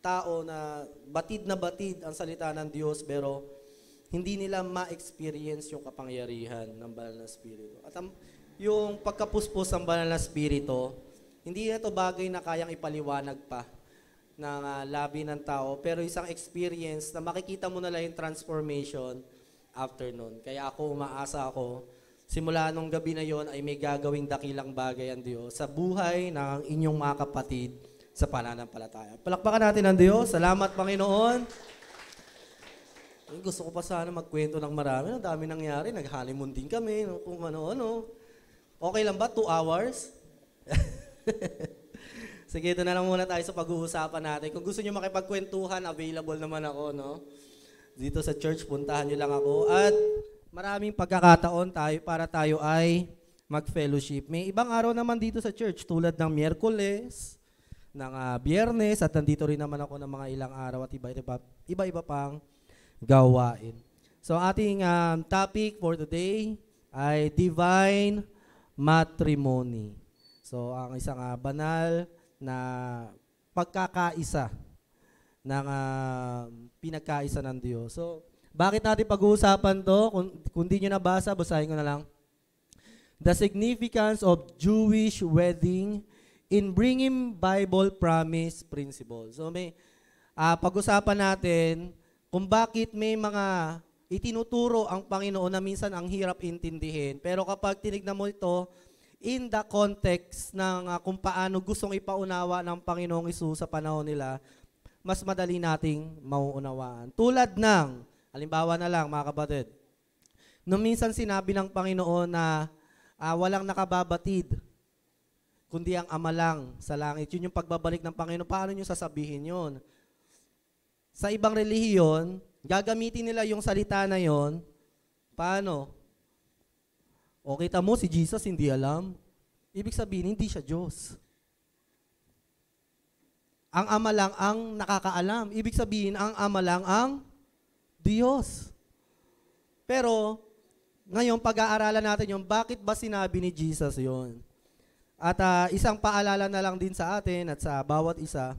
tao na batid na batid ang salita ng Diyos pero hindi nila ma-experience yung kapangyarihan ng banal na espiritu. At ang, yung pagkapuspos ng banal na espiritu, hindi na ito bagay na kayang ipaliwanag pa ng uh, labi ng tao, pero isang experience na makikita mo na lang yung transformation after nun. Kaya ako, umaasa ako, simula nung gabi na yon ay may gagawing dakilang bagay ang Diyos sa buhay ng inyong mga kapatid sa pananampalataya. Palakpakan natin ang Diyos. Salamat, Panginoon. Gusto ko pa sana magkwento ng marami. Ang dami nangyari. Nag-honeymoon din kami. Kung ano-ano. Okay lang ba? Two hours? Sige, ito na lang muna tayo sa pag-uusapan natin. Kung gusto nyo makipagkwentuhan, available naman ako, no? Dito sa church, puntahan nyo lang ako. At maraming pagkakataon tayo para tayo ay mag-fellowship. May ibang araw naman dito sa church, tulad ng Miyerkules, ng uh, biyernes at nandito rin naman ako ng mga ilang araw at iba-iba, iba-iba pang gawain. So ating um, topic for today ay divine matrimony. So ang isang uh, banal na pagkakaisa ng uh, pinagkaisa ng Diyos. So bakit natin pag-uusapan to? Kung, kung di nyo nabasa, basahin ko na lang. The significance of Jewish wedding in bringing Bible promise principles. So may uh, pag-usapan natin kung bakit may mga itinuturo ang Panginoon na minsan ang hirap intindihin. Pero kapag tinignan mo ito, in the context ng uh, kung paano gustong ipaunawa ng Panginoong Isus sa panahon nila, mas madali nating mauunawaan. Tulad ng, halimbawa na lang mga kapatid, nung minsan sinabi ng Panginoon na uh, walang nakababatid kundi ang Ama lang sa langit. Yun yung pagbabalik ng Panginoon. Paano nyo sasabihin yun? Sa ibang relihiyon, gagamitin nila yung salita na yon. Paano? O kita mo, si Jesus hindi alam. Ibig sabihin, hindi siya Diyos. Ang Ama lang ang nakakaalam. Ibig sabihin, ang Ama lang ang Diyos. Pero, ngayon, pag-aaralan natin yung bakit ba sinabi ni Jesus yon at uh, isang paalala na lang din sa atin at sa bawat isa,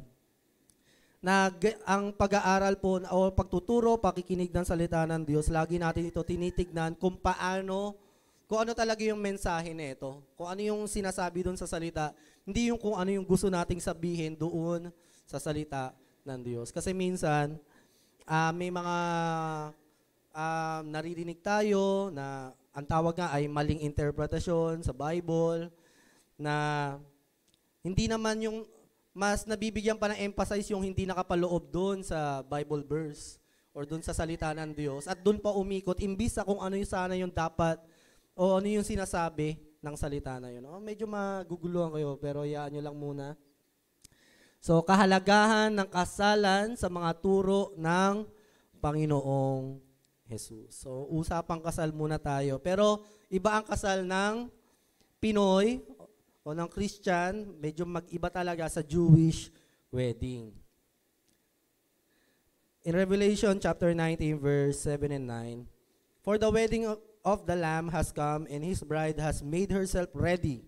na ang pag-aaral po o pagtuturo, pakikinig ng salita ng Diyos, lagi natin ito tinitignan kung paano, kung ano talaga yung mensahe nito, kung ano yung sinasabi doon sa salita, hindi yung kung ano yung gusto nating sabihin doon sa salita ng Diyos. Kasi minsan, uh, may mga uh, naririnig tayo na ang tawag nga ay maling interpretasyon sa Bible, na hindi naman yung mas nabibigyan pa ng emphasize yung hindi nakapaloob doon sa Bible verse or doon sa salita ng Diyos at doon pa umikot imbis sa kung ano yung sana yung dapat o ano yung sinasabi ng salita na yun. Oh, medyo maguguluhan kayo pero yaan nyo lang muna. So, kahalagahan ng kasalan sa mga turo ng Panginoong Jesus. So, usapang kasal muna tayo. Pero, iba ang kasal ng Pinoy o ng Christian, medyo mag-iba talaga sa Jewish wedding. In Revelation chapter 19, verse 7 and 9, For the wedding of the Lamb has come, and his bride has made herself ready.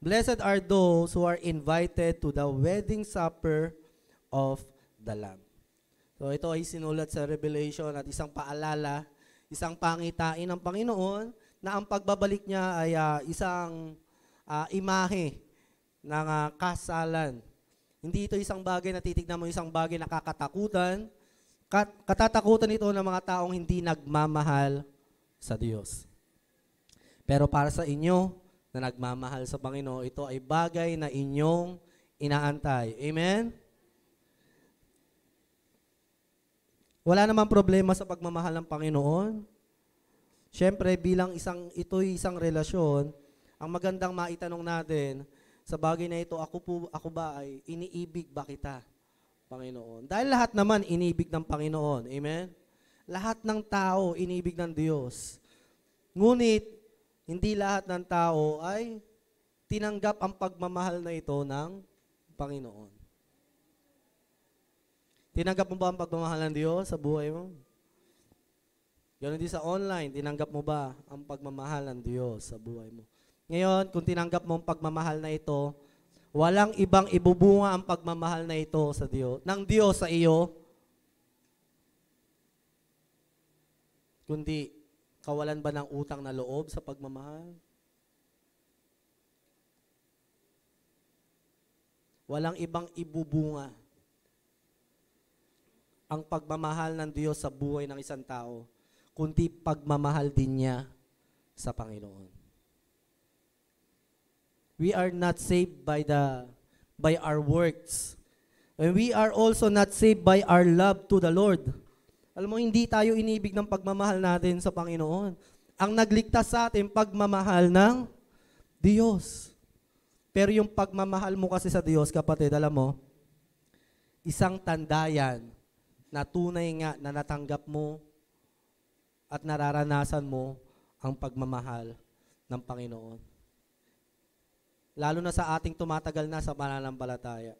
Blessed are those who are invited to the wedding supper of the Lamb. So ito ay sinulat sa Revelation at isang paalala, isang pangitain ng Panginoon na ang pagbabalik niya ay uh, isang uh, imahe ng uh, kasalan. Hindi ito isang bagay na titignan mo isang bagay na kakatakutan. Kat katatakutan ito ng mga taong hindi nagmamahal sa Diyos. Pero para sa inyo na nagmamahal sa Panginoon, ito ay bagay na inyong inaantay. Amen? Wala namang problema sa pagmamahal ng Panginoon. Siyempre, bilang isang, ito'y isang relasyon, ang magandang maitanong natin, sa bagay na ito, ako, po, ako ba ay iniibig ba kita, Panginoon? Dahil lahat naman iniibig ng Panginoon. Amen? Lahat ng tao iniibig ng Diyos. Ngunit, hindi lahat ng tao ay tinanggap ang pagmamahal na ito ng Panginoon. Tinanggap mo ba ang pagmamahal ng Diyos sa buhay mo? Ganon din sa online, tinanggap mo ba ang pagmamahal ng Diyos sa buhay mo? Ngayon, kung tinanggap mo ang pagmamahal na ito, walang ibang ibubunga ang pagmamahal na ito sa Diyos, ng Diyos sa iyo, kundi kawalan ba ng utang na loob sa pagmamahal? Walang ibang ibubunga ang pagmamahal ng Diyos sa buhay ng isang tao, kundi pagmamahal din niya sa Panginoon we are not saved by the by our works. And we are also not saved by our love to the Lord. Alam mo, hindi tayo inibig ng pagmamahal natin sa Panginoon. Ang nagligtas sa atin, pagmamahal ng Diyos. Pero yung pagmamahal mo kasi sa Diyos, kapatid, alam mo, isang tandayan na tunay nga na natanggap mo at nararanasan mo ang pagmamahal ng Panginoon. Lalo na sa ating tumatagal na sa pananampalataya.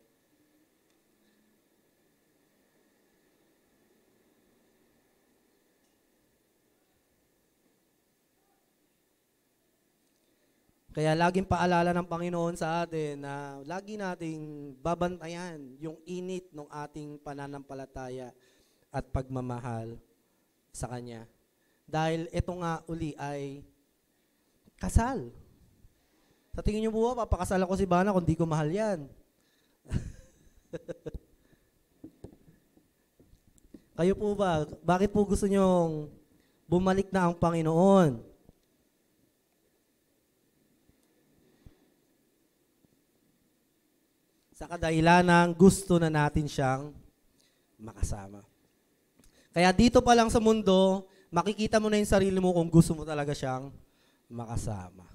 Kaya laging paalala ng Panginoon sa atin na lagi nating babantayan yung init ng ating pananampalataya at pagmamahal sa Kanya. Dahil ito nga uli ay kasal. Sa tingin niyo po ba, papakasal ako si Bana kung di ko mahal yan. Kayo po ba, bakit po gusto niyong bumalik na ang Panginoon? Sa kadahilan ng gusto na natin siyang makasama. Kaya dito pa lang sa mundo, makikita mo na yung sarili mo kung gusto mo talaga siyang makasama.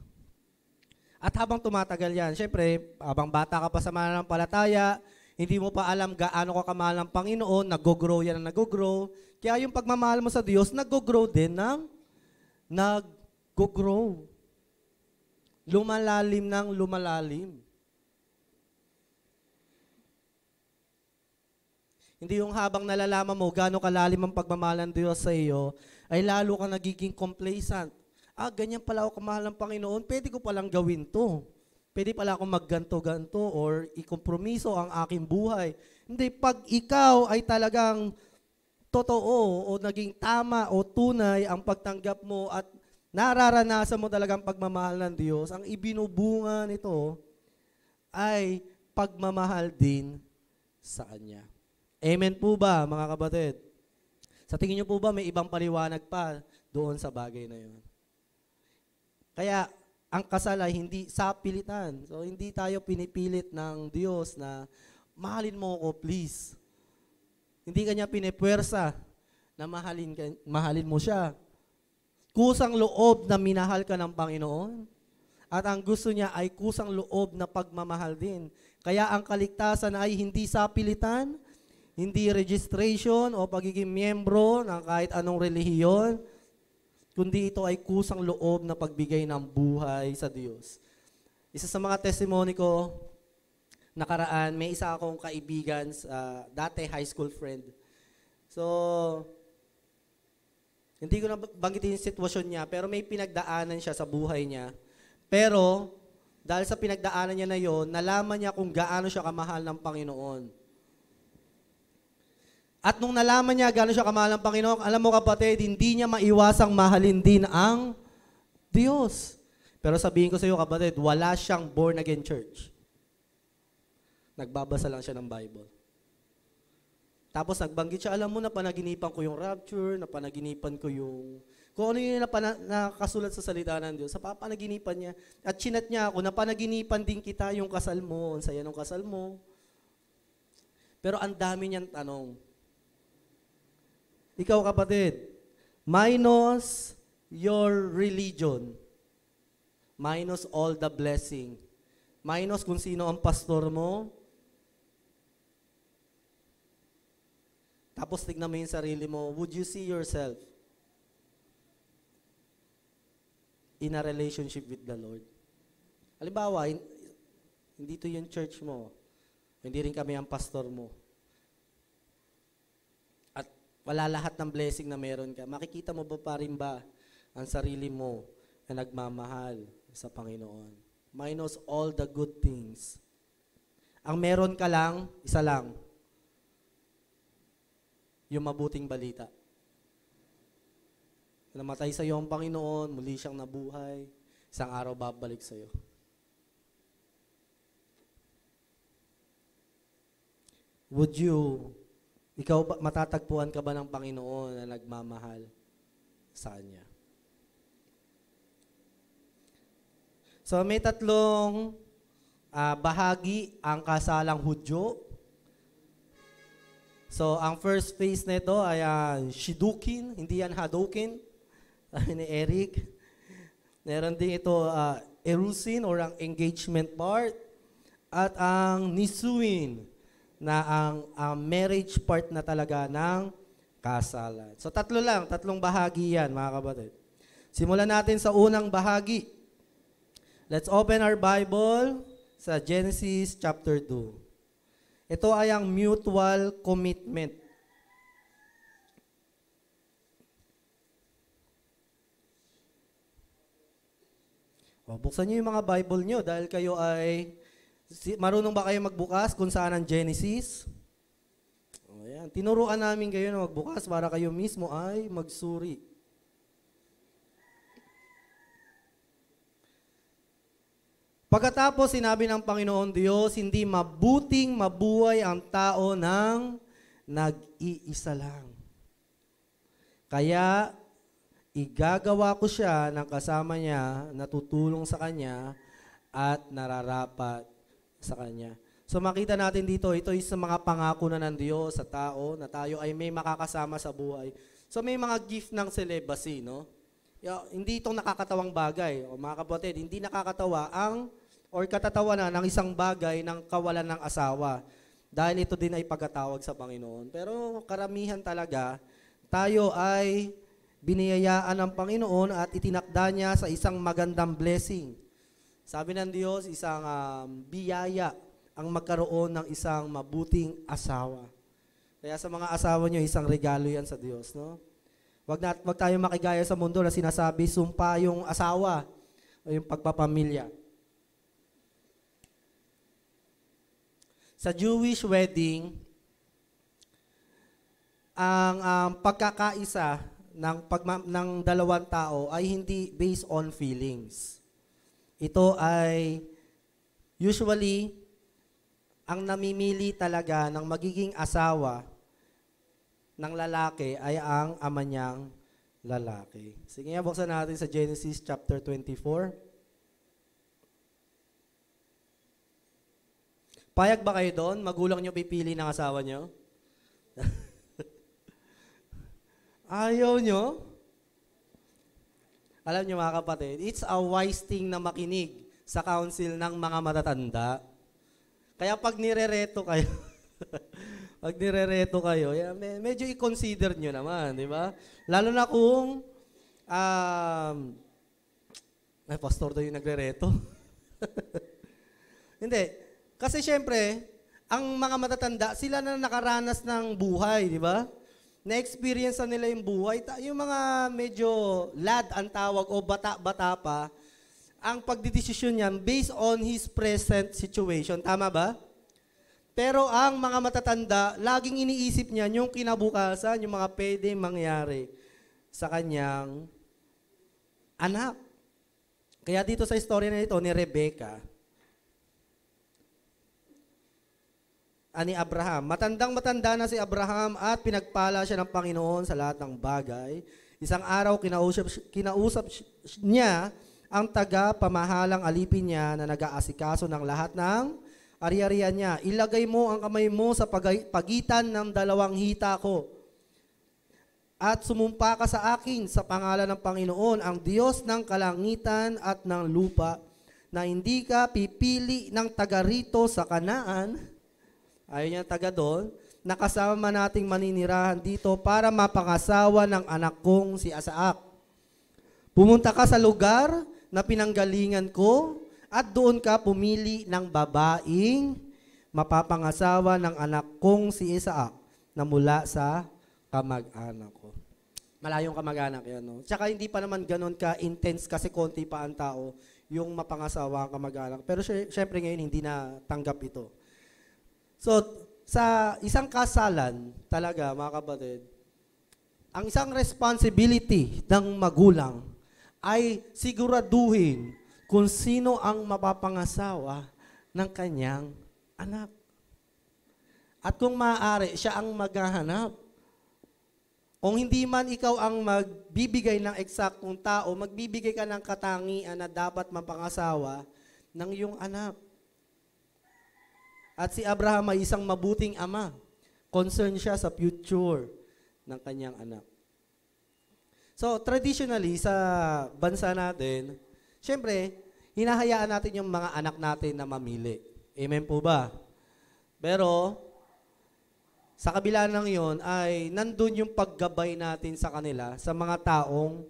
At habang tumatagal yan, syempre, habang bata ka pa sa mananampalataya, hindi mo pa alam gaano ka kamahal ng Panginoon, nag-grow yan na nag-grow. Kaya yung pagmamahal mo sa Diyos, nag-grow din ng nag-grow. Lumalalim ng lumalalim. Hindi yung habang nalalaman mo gaano kalalim ang pagmamahal ng Diyos sa iyo, ay lalo ka nagiging complacent ah, ganyan pala ako kamahal ng Panginoon, pwede ko palang gawin to. Pwede pala akong magganto-ganto or ikompromiso ang aking buhay. Hindi, pag ikaw ay talagang totoo o naging tama o tunay ang pagtanggap mo at nararanasan mo talagang pagmamahal ng Diyos, ang ibinubunga nito ay pagmamahal din sa Kanya. Amen po ba, mga kabatid? Sa tingin niyo po ba may ibang paliwanag pa doon sa bagay na yun? Kaya ang kasal ay hindi sa pilitan. So hindi tayo pinipilit ng Diyos na mahalin mo ako, please. Hindi kanya pinipwersa na mahalin, mahalin mo siya. Kusang loob na minahal ka ng Panginoon. At ang gusto niya ay kusang loob na pagmamahal din. Kaya ang kaligtasan ay hindi sa pilitan, hindi registration o pagiging miyembro ng kahit anong relihiyon, kundi ito ay kusang loob na pagbigay ng buhay sa Diyos. Isa sa mga testimony ko, nakaraan, may isa akong kaibigan, uh, dati high school friend. So, hindi ko na banggitin yung sitwasyon niya, pero may pinagdaanan siya sa buhay niya. Pero, dahil sa pinagdaanan niya na yon, nalaman niya kung gaano siya kamahal ng Panginoon. At nung nalaman niya gano'n siya kamahal ng Panginoon, alam mo kapatid, hindi niya maiwasang mahalin din ang Diyos. Pero sabihin ko sa iyo kapatid, wala siyang born again church. Nagbabasa lang siya ng Bible. Tapos nagbanggit siya, alam mo, na panaginipan ko yung rapture, napanaginipan ko yung... Kung ano yung nakasulat sa salita ng Diyos, sa papanaginipan niya. At chinat niya ako, napanaginipan din kita yung kasal mo, ang saya ng kasal mo. Pero ang dami niyang tanong, ikaw kapatid, minus your religion, minus all the blessing, minus kung sino ang pastor mo, tapos tignan mo yung sarili mo, would you see yourself in a relationship with the Lord? Halimbawa, hindi to yung church mo. Hindi rin kami ang pastor mo wala lahat ng blessing na meron ka, makikita mo ba pa rin ba ang sarili mo na nagmamahal sa Panginoon? Minus all the good things. Ang meron ka lang, isa lang, yung mabuting balita. Namatay sa iyo ang Panginoon, muli siyang nabuhay, isang araw babalik sa iyo. Would you ikaw, ba, matatagpuan ka ba ng Panginoon na nagmamahal sa Kanya? So may tatlong uh, bahagi ang kasalang Hudyo. So ang first phase nito ay uh, ah, Shidukin, hindi yan Hadokin, sabi ni Eric. Meron din ito uh, Erusin or ang engagement part at ang Nisuin na ang um, marriage part na talaga ng kasalan. So tatlo lang, tatlong bahagi yan mga kapatid. Simulan natin sa unang bahagi. Let's open our Bible sa Genesis chapter 2. Ito ay ang mutual commitment. O, buksan niyo yung mga Bible niyo dahil kayo ay Si, Marunong ba kayo magbukas kung saan ang Genesis? Oh, ayan. Tinuruan namin kayo na magbukas para kayo mismo ay magsuri. Pagkatapos sinabi ng Panginoon Diyos, hindi mabuting mabuhay ang tao ng nag-iisa lang. Kaya igagawa ko siya ng kasama niya, natutulong sa kanya, at nararapat sa Kanya. So makita natin dito, ito sa mga pangako na ng Diyos sa tao na tayo ay may makakasama sa buhay. So may mga gift ng celibacy, no? Yeah, hindi itong nakakatawang bagay. O mga kapatid, hindi nakakatawa ang or katatawanan ng isang bagay ng kawalan ng asawa. Dahil ito din ay pagkatawag sa Panginoon. Pero karamihan talaga, tayo ay biniyayaan ng Panginoon at itinakda niya sa isang magandang blessing. Sabi ng Diyos, isang um, biyaya ang magkaroon ng isang mabuting asawa. Kaya sa mga asawa nyo, isang regalo yan sa Diyos, no? Wag, na, wag tayo makigaya sa mundo na sinasabi, sumpa yung asawa o yung pagpapamilya. Sa Jewish wedding, ang um, pagkakaisa ng, pag, ng dalawang tao ay hindi based on feelings ito ay usually ang namimili talaga ng magiging asawa ng lalaki ay ang ama niyang lalaki. Sige nga, buksan natin sa Genesis chapter 24. Payag ba kayo doon? Magulang niyo pipili ng asawa niyo? Ayaw niyo? Alam niyo mga kapatid, it's a wise thing na makinig sa counsel ng mga matatanda. Kaya pag nirereto kayo, pag nirereto kayo, medyo i-consider nyo naman, di ba? Lalo na kung, um, ay, pastor daw yung nagrereto. Hindi. Kasi syempre, ang mga matatanda, sila na nakaranas ng buhay, di ba? na-experience na nila yung buhay. Yung mga medyo lad ang tawag o bata-bata pa, ang pagdidesisyon niyan based on his present situation. Tama ba? Pero ang mga matatanda, laging iniisip niya yung kinabukasan, yung mga pwede mangyari sa kanyang anak. Kaya dito sa istorya na ito ni Rebecca, ani Abraham. Matandang matanda na si Abraham at pinagpala siya ng Panginoon sa lahat ng bagay. Isang araw kinausap, kinausap niya ang taga-pamahalang alipin niya na nag-aasikaso ng lahat ng ari-arian niya. Ilagay mo ang kamay mo sa pagitan ng dalawang hita ko. At sumumpa ka sa akin sa pangalan ng Panginoon, ang Diyos ng kalangitan at ng lupa, na hindi ka pipili ng taga rito sa kanaan, Ayun yung taga doon. Nakasama nating maninirahan dito para mapangasawa ng anak kong si Asaak. Pumunta ka sa lugar na pinanggalingan ko at doon ka pumili ng babaeng mapapangasawa ng anak kong si Isaac na mula sa kamag-anak ko. Malayong kamag-anak yan. No? Tsaka hindi pa naman ganun ka-intense kasi konti pa ang tao yung mapangasawa ang kamag-anak. Pero syempre ngayon hindi na tanggap ito. So, sa isang kasalan, talaga mga kapatid, ang isang responsibility ng magulang ay siguraduhin kung sino ang mapapangasawa ng kanyang anak. At kung maaari, siya ang maghahanap. Kung hindi man ikaw ang magbibigay ng eksaktong tao, magbibigay ka ng katangian na dapat mapangasawa ng iyong anak. At si Abraham ay isang mabuting ama. Concern siya sa future ng kanyang anak. So, traditionally, sa bansa natin, syempre, hinahayaan natin yung mga anak natin na mamili. Amen po ba? Pero, sa kabila ng yon ay nandun yung paggabay natin sa kanila, sa mga taong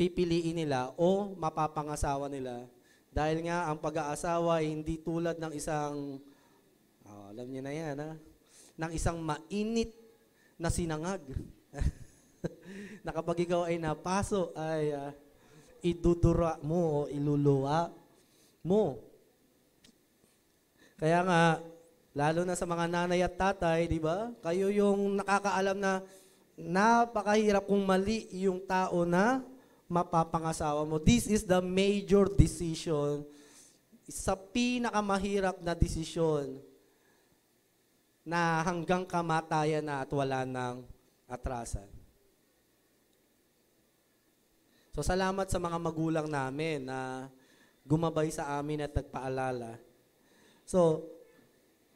pipiliin nila o mapapangasawa nila. Dahil nga ang pag-aasawa ay hindi tulad ng isang alam niyo na yan, ha? Ng isang mainit na sinangag. na kapag ikaw ay napaso, ay uh, idudura mo o iluluwa mo. Kaya nga, lalo na sa mga nanay at tatay, di ba? Kayo yung nakakaalam na napakahirap kung mali yung tao na mapapangasawa mo. This is the major decision. Isa pinakamahirap na desisyon na hanggang kamatayan na at wala ng atrasan. So salamat sa mga magulang namin na gumabay sa amin at nagpaalala. So,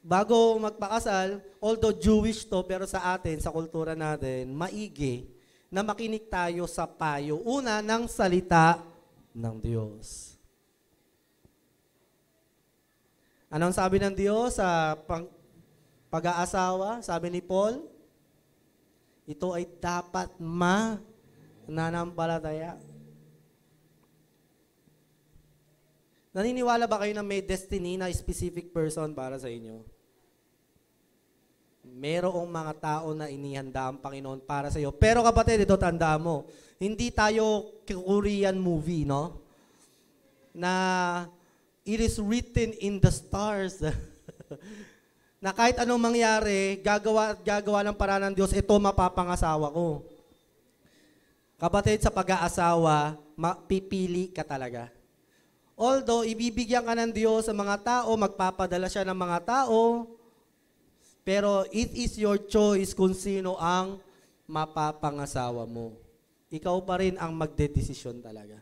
bago magpakasal, although Jewish to, pero sa atin, sa kultura natin, maigi na makinig tayo sa payo. Una, ng salita ng Diyos. Anong sabi ng Diyos sa pang, pag-aasawa, sabi ni Paul, ito ay dapat ma nanampalataya. Naniniwala ba kayo na may destiny na specific person para sa inyo? Merong mga tao na inihanda ang Panginoon para sa iyo. Pero kapatid, ito tanda mo, hindi tayo Korean movie, no? Na it is written in the stars. na kahit anong mangyari, gagawa at gagawa ng para ng Diyos, ito mapapangasawa ko. Kapatid, sa pag-aasawa, mapipili ka talaga. Although, ibibigyan ka ng Diyos sa mga tao, magpapadala siya ng mga tao, pero it is your choice kung sino ang mapapangasawa mo. Ikaw pa rin ang magdedesisyon talaga.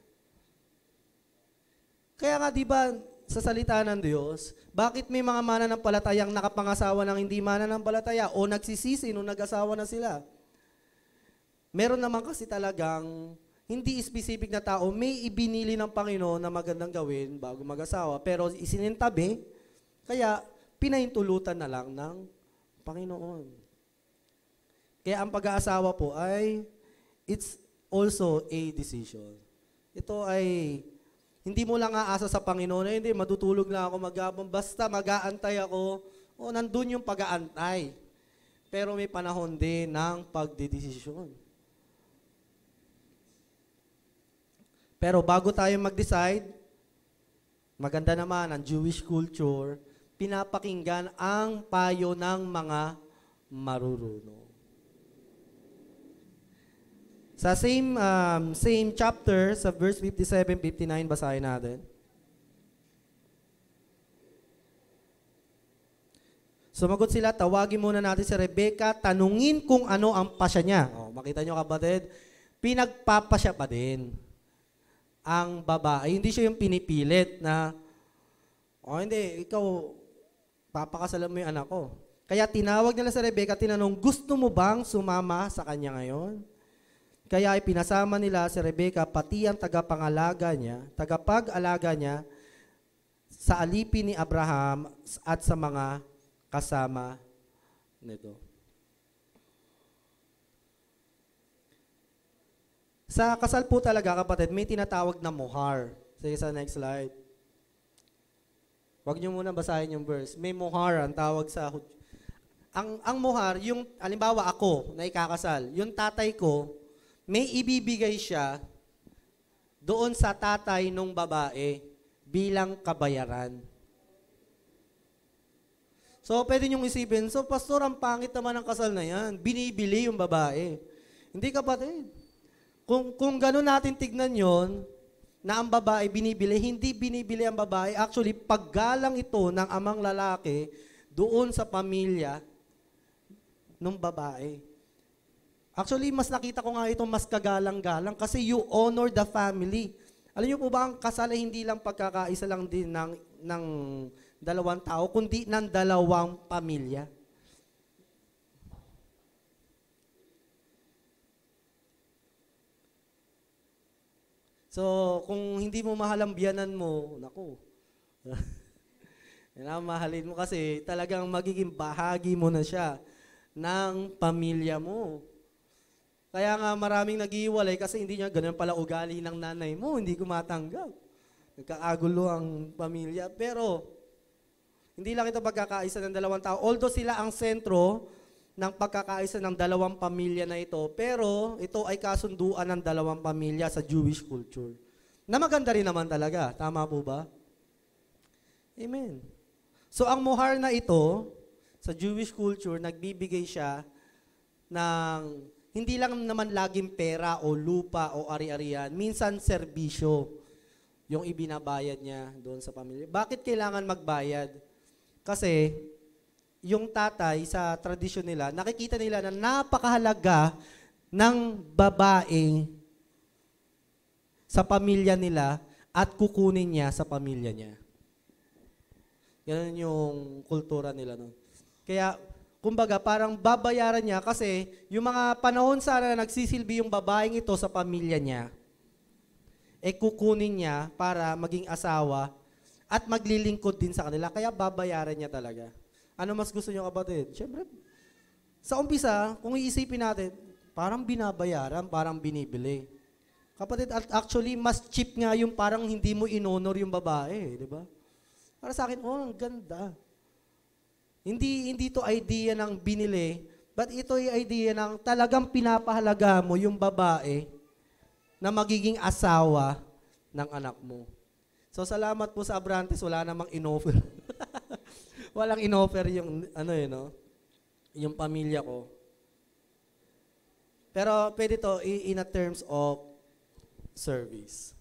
Kaya nga, di ba, sa salita ng Diyos, bakit may mga mananampalatayang nakapangasawa ng hindi mananampalataya o nagsisisi nung nag-asawa na sila? Meron naman kasi talagang hindi specific na tao, may ibinili ng Panginoon na magandang gawin bago mag-asawa, pero isinintabi, kaya pinaintulutan na lang ng Panginoon. Kaya ang pag-aasawa po ay, it's also a decision. Ito ay hindi mo lang aasa sa Panginoon, eh, hindi, matutulog na ako maghapon. Basta mag-aantay ako, o oh, nandun yung pag-aantay. Pero may panahon din ng pagdedesisyon. Pero bago tayo mag-decide, maganda naman ang Jewish culture, pinapakinggan ang payo ng mga marurunong. Sa same, um, same chapter, sa verse 57, 59, basahin natin. Sumagot sila, tawagin muna natin si Rebecca, tanungin kung ano ang pasya niya. O, oh, makita nyo kapatid, pinagpapasya pa din ang babae. Hindi siya yung pinipilit na, oh, hindi, ikaw, papakasalan mo yung anak ko. Kaya tinawag nila si Rebecca, tinanong, gusto mo bang sumama sa kanya ngayon? Kaya ay pinasama nila si Rebecca pati ang tagapangalaga niya, tagapag-alaga niya sa alipin ni Abraham at sa mga kasama nito. Sa kasal po talaga kapatid, may tinatawag na mohar. Sige sa next slide. Huwag niyo muna basahin yung verse. May mohar ang tawag sa ang ang mohar yung alimbawa ako na ikakasal, yung tatay ko may ibibigay siya doon sa tatay ng babae bilang kabayaran. So, pwede niyong isipin, so, pastor, ang pangit naman ang kasal na yan. Binibili yung babae. Hindi kapatid. Kung, kung gano'n natin tignan yon na ang babae binibili, hindi binibili ang babae. Actually, paggalang ito ng amang lalaki doon sa pamilya ng babae. Actually, mas nakita ko nga ito mas kagalang-galang kasi you honor the family. Alam niyo po ba, ang kasal ay hindi lang pagkakaisa lang din ng, ng dalawang tao, kundi ng dalawang pamilya. So, kung hindi mo mahal ang biyanan mo, nako. Yan mahalin mo kasi talagang magiging bahagi mo na siya ng pamilya mo. Kaya nga maraming nag-iiwalay kasi hindi niya ganun pala ugali ng nanay mo, hindi kumatanggap. Nagkaagulo ang pamilya. Pero, hindi lang ito pagkakaisa ng dalawang tao. Although sila ang sentro ng pagkakaisa ng dalawang pamilya na ito, pero ito ay kasunduan ng dalawang pamilya sa Jewish culture. Na maganda rin naman talaga. Tama po ba? Amen. So ang muhar na ito, sa Jewish culture, nagbibigay siya ng hindi lang naman laging pera o lupa o ari-arian. Minsan serbisyo yung ibinabayad niya doon sa pamilya. Bakit kailangan magbayad? Kasi yung tatay sa tradisyon nila, nakikita nila na napakahalaga ng babae sa pamilya nila at kukunin niya sa pamilya niya. Ganun yung kultura nila. No? Kaya Kumbaga, parang babayaran niya kasi yung mga panahon sana na nagsisilbi yung babaeng ito sa pamilya niya, e kukunin niya para maging asawa at maglilingkod din sa kanila. Kaya babayaran niya talaga. Ano mas gusto niyo kapatid? Siyempre, sa umpisa, kung iisipin natin, parang binabayaran, parang binibili. Kapatid, at actually, mas cheap nga yung parang hindi mo inonor yung babae, di ba? Para sa akin, oh, ang ganda. Hindi, hindi to idea ng binili, but ito ay idea ng talagang pinapahalaga mo yung babae na magiging asawa ng anak mo. So salamat po sa Abrantes, wala namang inoffer. Walang inoffer yung ano yun, eh, no? yung pamilya ko. Pero pwede to in, a terms of service.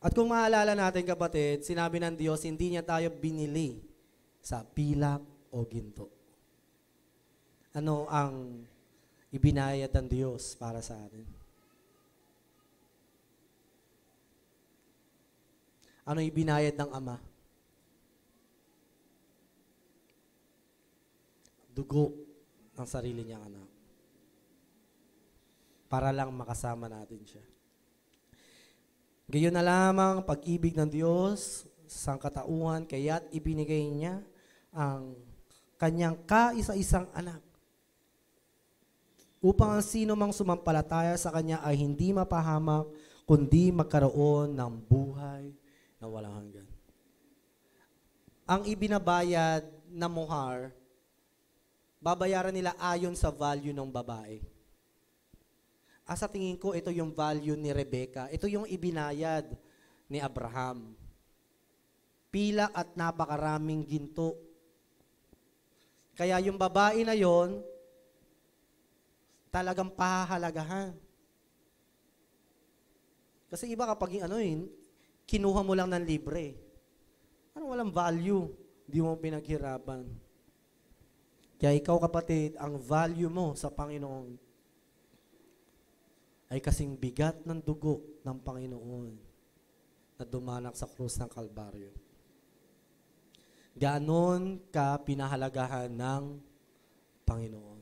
At kung maalala natin kapatid, sinabi ng Diyos, hindi niya tayo binili sa pilak o ginto. Ano ang ibinayad ng Diyos para sa atin? Ano ibinayad ng Ama? Dugo ng sarili niyang anak. Para lang makasama natin siya. Gayon na lamang pag-ibig ng Diyos sa sangkatauhan, kaya't ibinigay niya ang kanyang kaisa-isang anak upang ang sino mang sumampalataya sa kanya ay hindi mapahamak, kundi magkaroon ng buhay na walang hanggan. Ang ibinabayad na muhar, babayaran nila ayon sa value ng babae. Ah, sa tingin ko, ito yung value ni Rebecca. Ito yung ibinayad ni Abraham. Pila at napakaraming ginto. Kaya yung babae na yon, talagang pahahalagahan. Kasi iba kapag ano yun, eh, kinuha mo lang ng libre. Ano walang value, di mo pinaghirapan. Kaya ikaw kapatid, ang value mo sa Panginoon ay kasing bigat ng dugo ng Panginoon na dumanak sa krus ng Kalbaryo. Ganon ka pinahalagahan ng Panginoon.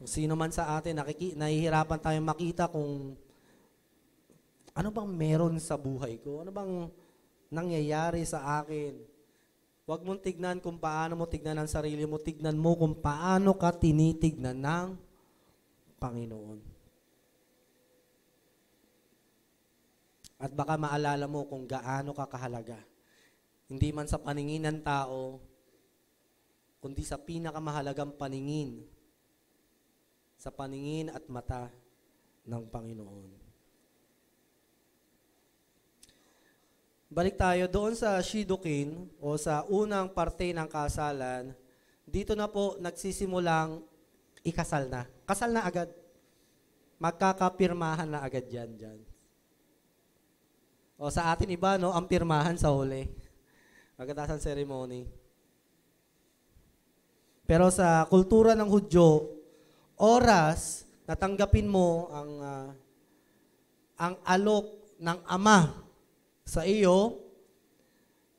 Kung sino man sa atin, nakiki- nahihirapan tayong makita kung ano bang meron sa buhay ko? Ano bang nangyayari sa akin? Huwag mong tignan kung paano mo tignan ang sarili mo. Tignan mo kung paano ka tinitignan ng Panginoon. At baka maalala mo kung gaano ka kahalaga. Hindi man sa paningin ng tao, kundi sa pinakamahalagang paningin, sa paningin at mata ng Panginoon. Balik tayo doon sa Shidukin o sa unang parte ng kasalan, dito na po nagsisimulang ikasal na. Kasal na agad. Magkakapirmahan na agad yan dyan. O sa atin iba, no, ang pirmahan sa huli. Pagkatapos ng ceremony. Pero sa kultura ng Hudyo, oras na tanggapin mo ang uh, ang alok ng ama sa iyo,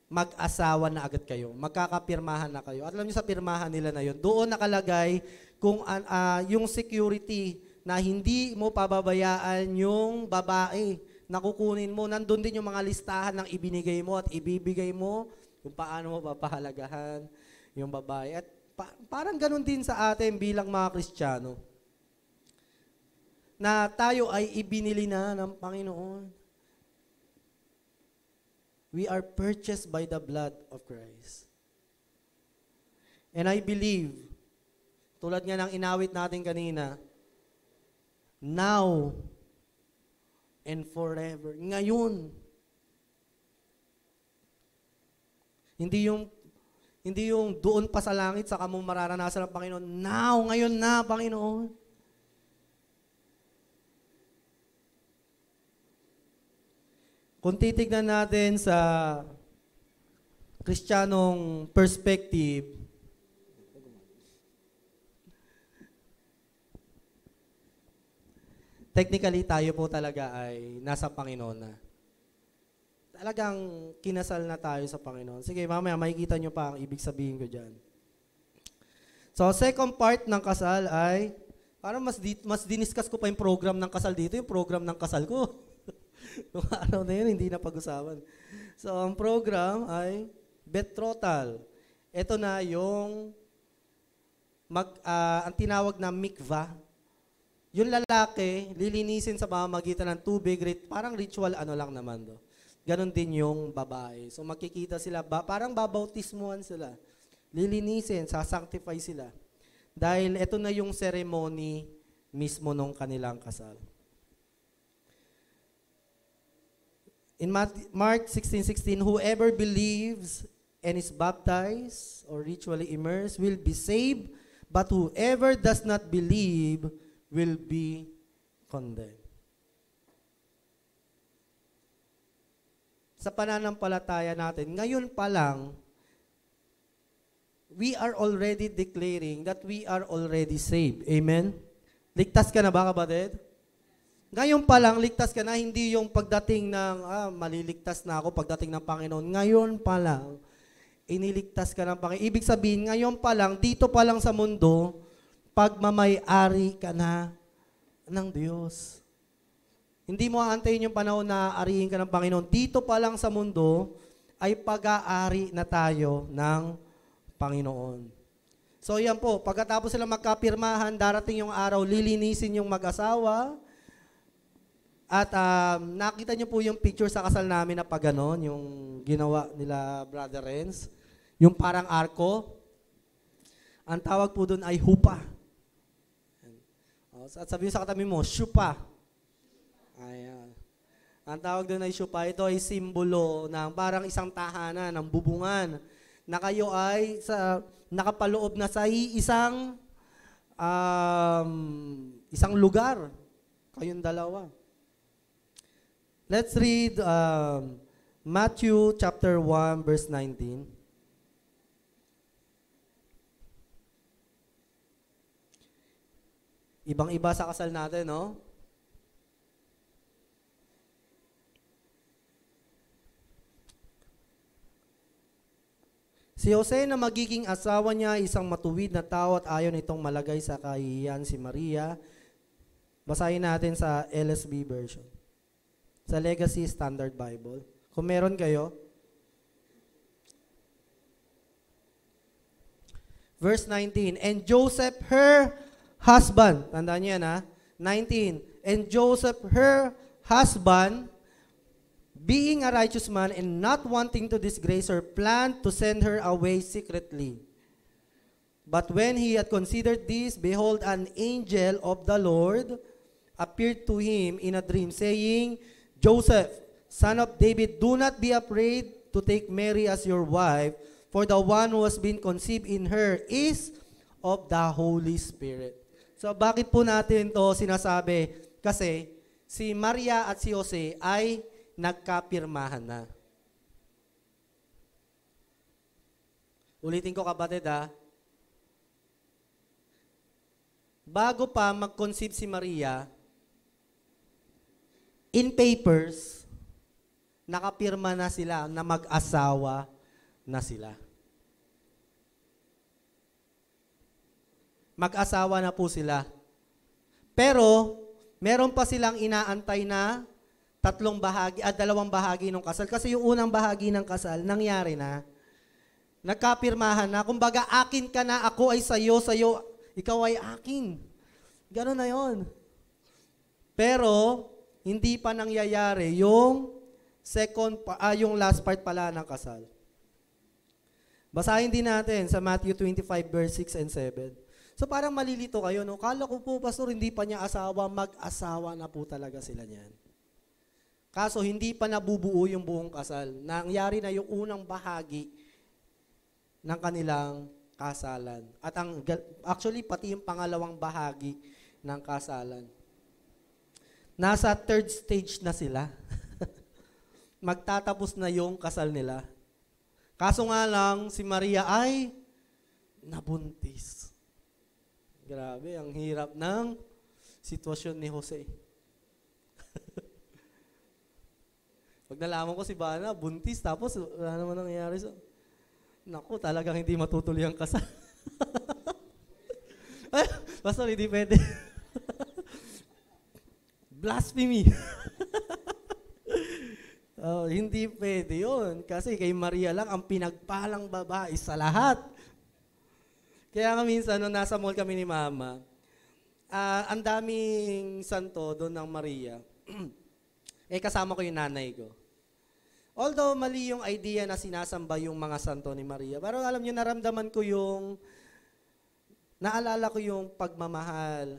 mag-asawa na agad kayo. Magkakapirmahan na kayo. At alam niyo sa pirmahan nila na yun, doon nakalagay kung uh, yung security na hindi mo pababayaan yung babae na kukunin mo. Nandun din yung mga listahan ng ibinigay mo at ibibigay mo kung paano mo papahalagahan yung babae. At pa- parang ganun din sa atin bilang mga Kristiyano na tayo ay ibinili na ng Panginoon. We are purchased by the blood of Christ. And I believe tulad nga ng inawit natin kanina, now and forever. Ngayon. Hindi yung hindi yung doon pa sa langit sa mo mararanasan ng Panginoon. Now, ngayon na, Panginoon. Kung titignan natin sa Kristiyanong perspective, technically tayo po talaga ay nasa Panginoon na. Talagang kinasal na tayo sa Panginoon. Sige, mamaya makikita nyo pa ang ibig sabihin ko dyan. So, second part ng kasal ay, para mas, di, mas diniscuss ko pa yung program ng kasal dito, yung program ng kasal ko. Noong araw na yun, hindi na pag-usapan. So, ang program ay betrothal. Ito na yung mag, uh, ang tinawag na mikvah yung lalaki, lilinisin sa pamamagitan ng tubig, rit, parang ritual ano lang naman do. Ganon din yung babae. So makikita sila, ba, parang babautismuhan sila. Lilinisin, sasanctify sila. Dahil ito na yung ceremony mismo nung kanilang kasal. In Mark 16:16, whoever believes and is baptized or ritually immersed will be saved, but whoever does not believe will be condemned. Sa pananampalataya natin, ngayon pa lang, we are already declaring that we are already saved. Amen? Ligtas ka na ba, kapatid? Ngayon pa lang, ligtas ka na. Hindi yung pagdating ng, ah, maliligtas na ako pagdating ng Panginoon. Ngayon pa lang, iniligtas ka ng Panginoon. Ibig sabihin, ngayon pa lang, dito pa lang sa mundo, pagmamay-ari ka na ng Diyos. Hindi mo aantayin yung panahon na arihin ka ng Panginoon. Dito pa lang sa mundo ay pag-aari na tayo ng Panginoon. So yan po, pagkatapos sila magkapirmahan, darating yung araw, lilinisin yung mag-asawa. At um, nakita niyo po yung picture sa kasal namin na pagganon, yung ginawa nila Brother Renz. Yung parang arko. Ang tawag po doon ay hupa at sabi sa katabi mo, shupa. Ayan. Ang tawag doon ay shupa. Ito ay simbolo ng parang isang tahanan, ng bubungan, na kayo ay sa, nakapaloob na sa isang um, isang lugar. Kayong dalawa. Let's read um, Matthew chapter 1 verse 19. Ibang-iba sa kasal natin, no? Si Jose na magiging asawa niya isang matuwid na tao at ayon itong malagay sa kahihiyan si Maria. Basahin natin sa LSB version. Sa Legacy Standard Bible. Kung meron kayo. Verse 19, And Joseph, her husband. Tandaan niyo yan 19. And Joseph, her husband, being a righteous man and not wanting to disgrace her, planned to send her away secretly. But when he had considered this, behold, an angel of the Lord appeared to him in a dream, saying, Joseph, son of David, do not be afraid to take Mary as your wife, for the one who has been conceived in her is of the Holy Spirit. So bakit po natin to sinasabi? Kasi si Maria at si Jose ay nagkapirmahan na. Ulitin ko kapatid ha. Bago pa mag-conceive si Maria, in papers, nakapirma na sila na mag-asawa na sila. Mag-asawa na po sila. Pero, meron pa silang inaantay na tatlong bahagi, at ah, dalawang bahagi ng kasal. Kasi yung unang bahagi ng kasal, nangyari na. Nagkapirmahan na. Kumbaga, akin ka na, ako ay sayo, sayo, ikaw ay akin. Ganun na yon. Pero, hindi pa nangyayari yung second, ah, yung last part pala ng kasal. Basahin din natin sa Matthew 25 verse 6 and 7. So parang malilito kayo, no? Kala ko po, pastor, hindi pa niya asawa, mag-asawa na po talaga sila niyan. Kaso hindi pa nabubuo yung buong kasal. Nangyari na yung unang bahagi ng kanilang kasalan. At ang, actually, pati yung pangalawang bahagi ng kasalan. Nasa third stage na sila. Magtatapos na yung kasal nila. Kaso nga lang, si Maria ay nabuntis. Grabe, ang hirap ng sitwasyon ni Jose. Pag nalaman ko si Bana, buntis, tapos wala naman nangyayari. sa... naku, talagang hindi matutuloy ang kasal. Ay, basta hindi pwede. Blasphemy. uh, hindi pwede yun. Kasi kay Maria lang ang pinagpalang babae sa lahat. Kaya nga minsan, nung nasa mall kami ni Mama, uh, ang daming santo doon ng Maria. eh, kasama ko yung nanay ko. Although mali yung idea na sinasamba yung mga santo ni Maria, pero alam niyo, naramdaman ko yung, naalala ko yung pagmamahal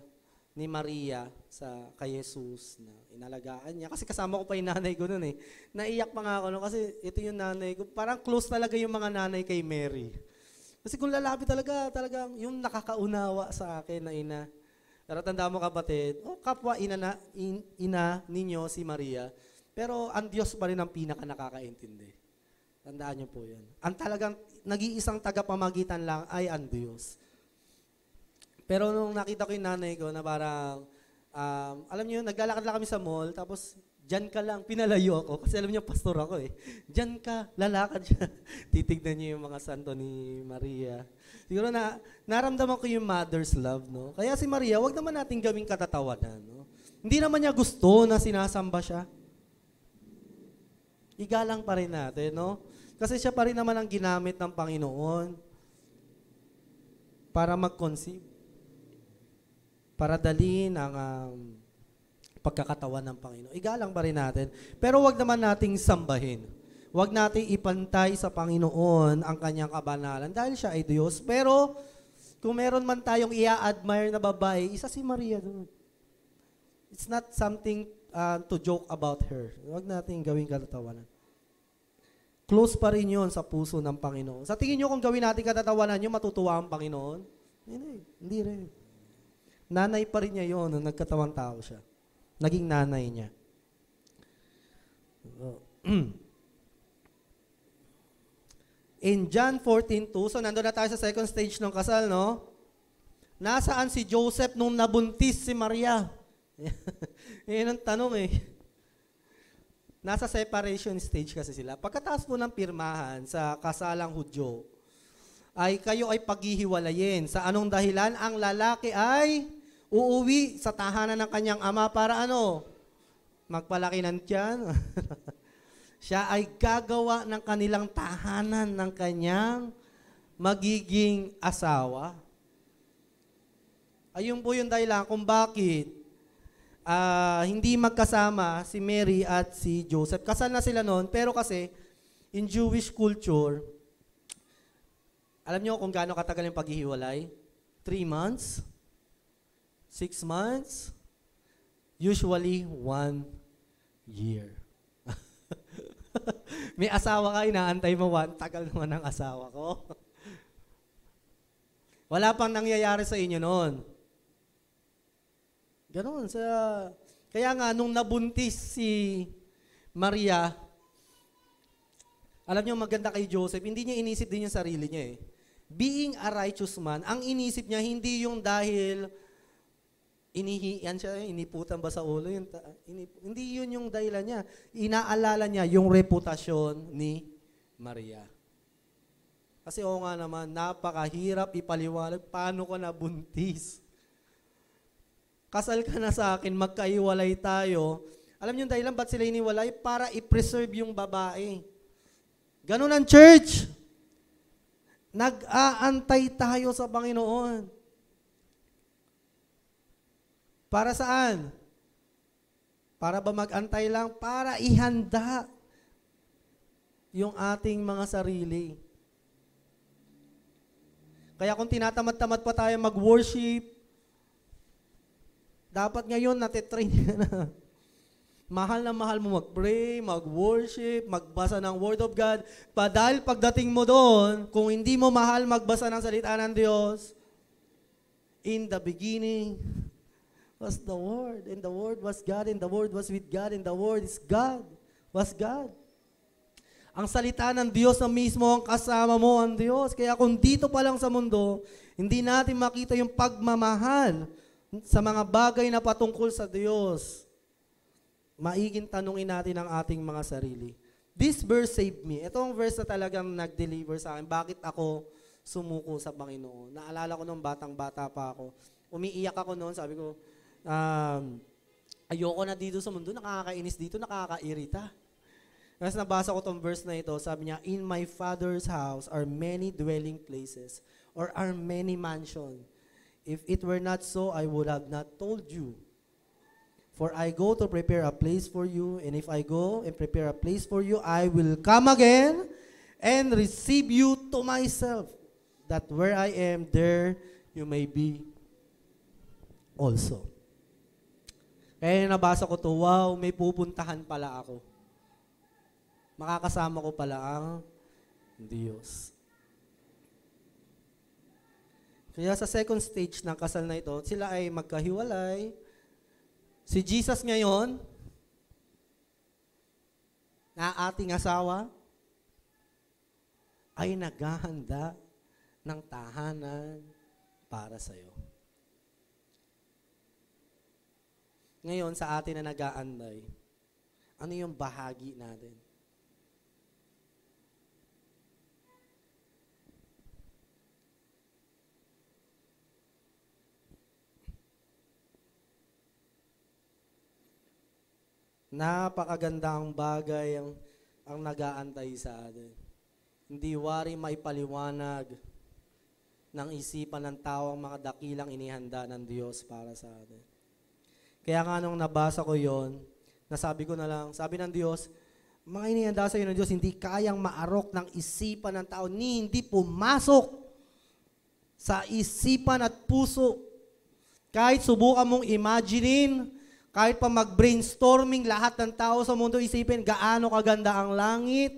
ni Maria sa kay Jesus na inalagaan niya. Kasi kasama ko pa yung nanay ko noon eh. Naiyak pa nga ako noon kasi ito yung nanay ko. Parang close talaga yung mga nanay kay Mary. Kasi kung lalapit talaga, talagang yung nakakaunawa sa akin na ina. Pero tanda mo kapatid, oh, kapwa ina, na, in, ina ninyo si Maria, pero ang Diyos pa rin ang pinaka nakakaintindi. Tandaan niyo po yan. Ang talagang nag-iisang tagapamagitan lang ay ang Diyos. Pero nung nakita ko yung nanay ko na parang, um, alam niyo, naglalakad lang kami sa mall, tapos Diyan ka lang, pinalayo ako kasi alam niyo, pastor ako eh. Diyan ka, lalakad siya. Titignan niyo yung mga santo ni Maria. Siguro na naramdaman ko yung mother's love, no? Kaya si Maria, wag naman nating gawing katatawanan, no? Hindi naman niya gusto na sinasamba siya. Igalang pa rin natin, no? Kasi siya pa rin naman ang ginamit ng Panginoon para mag-conceive. Para dalhin ang um, pagkakatawan ng Panginoon. Igalang ba rin natin? Pero wag naman nating sambahin. Wag nating ipantay sa Panginoon ang kanyang kabanalan dahil siya ay Diyos. Pero kung meron man tayong ia-admire na babae, isa si Maria doon. It's not something uh, to joke about her. Wag nating gawing katatawanan. Close pa rin yun sa puso ng Panginoon. Sa tingin nyo kung gawin natin katatawanan nyo, matutuwa ang Panginoon? Hindi, hindi rin. Nanay pa rin niya yun nung nagkatawang tao siya naging nanay niya. In John 14.2, so nandun na tayo sa second stage ng kasal, no? Nasaan si Joseph nung nabuntis si Maria? Yan ang tanong eh. Nasa separation stage kasi sila. Pagkatapos po ng pirmahan sa kasalang Hudyo, ay kayo ay paghihiwalayin. Sa anong dahilan? Ang lalaki ay uuwi sa tahanan ng kanyang ama para ano? Magpalaki ng tiyan. Siya ay gagawa ng kanilang tahanan ng kanyang magiging asawa. Ayun po yung dahilan kung bakit uh, hindi magkasama si Mary at si Joseph. Kasal na sila noon, pero kasi in Jewish culture, alam niyo kung gaano katagal yung paghihiwalay? Three months? six months, usually one year. May asawa ka, inaantay mo one. Tagal naman ang asawa ko. Wala pang nangyayari sa inyo noon. Ganun. Sa, kaya nga, nung nabuntis si Maria, alam niyo, maganda kay Joseph, hindi niya inisip din yung sarili niya eh. Being a righteous man, ang inisip niya hindi yung dahil Inihian siya, iniputan ba sa ulo yun? Inip, hindi yun yung dahilan niya. Inaalala niya yung reputasyon ni Maria. Kasi oo nga naman, napakahirap ipaliwanag paano ka nabuntis. Kasal ka na sa akin, magkaiwalay tayo. Alam niyo dahilan ba't sila iniwalay? Para i-preserve yung babae. Ganun ang church. Nag-aantay tayo sa Panginoon. Para saan? Para ba magantay lang? Para ihanda yung ating mga sarili. Kaya kung tinatamad-tamad pa tayo mag-worship, dapat ngayon natitrain ka na. mahal na mahal mo mag-pray, mag-worship, magbasa ng Word of God. Pa dahil pagdating mo doon, kung hindi mo mahal magbasa ng salita ng Diyos, in the beginning, was the Word, and the Word was God, and the Word was with God, and the Word is God, was God. Ang salita ng Diyos na mismo ang kasama mo ang Diyos. Kaya kung dito pa lang sa mundo, hindi natin makita yung pagmamahal sa mga bagay na patungkol sa Diyos. Maiging tanungin natin ang ating mga sarili. This verse saved me. Ito ang verse na talagang nag-deliver sa akin. Bakit ako sumuko sa Panginoon? Naalala ko nung batang-bata pa ako. Umiiyak ako noon, sabi ko, um, ayoko na dito sa mundo, nakakainis dito, nakakairita. Tapos nabasa ko tong verse na ito, sabi niya, In my Father's house are many dwelling places or are many mansions. If it were not so, I would have not told you. For I go to prepare a place for you, and if I go and prepare a place for you, I will come again and receive you to myself, that where I am, there you may be also. Kaya nabasa ko to, wow, may pupuntahan pala ako. Makakasama ko pala ang Diyos. Kaya sa second stage ng kasal na ito, sila ay magkahiwalay. Si Jesus ngayon, na ating asawa, ay naghahanda ng tahanan para sa iyo. Ngayon, sa atin na nag-aanday, ano yung bahagi natin? Napakaganda ang bagay ang, ang nagaantay sa atin. Hindi wari may paliwanag ng isipan ng tao ang mga dakilang inihanda ng Diyos para sa atin. Kaya nga nung nabasa ko yon, nasabi ko na lang, sabi ng Diyos, mga inihanda sa iyo ng Diyos, hindi kayang maarok ng isipan ng tao, ni hindi pumasok sa isipan at puso. Kahit subukan mong imaginein, kahit pa mag-brainstorming lahat ng tao sa mundo, isipin gaano kaganda ang langit,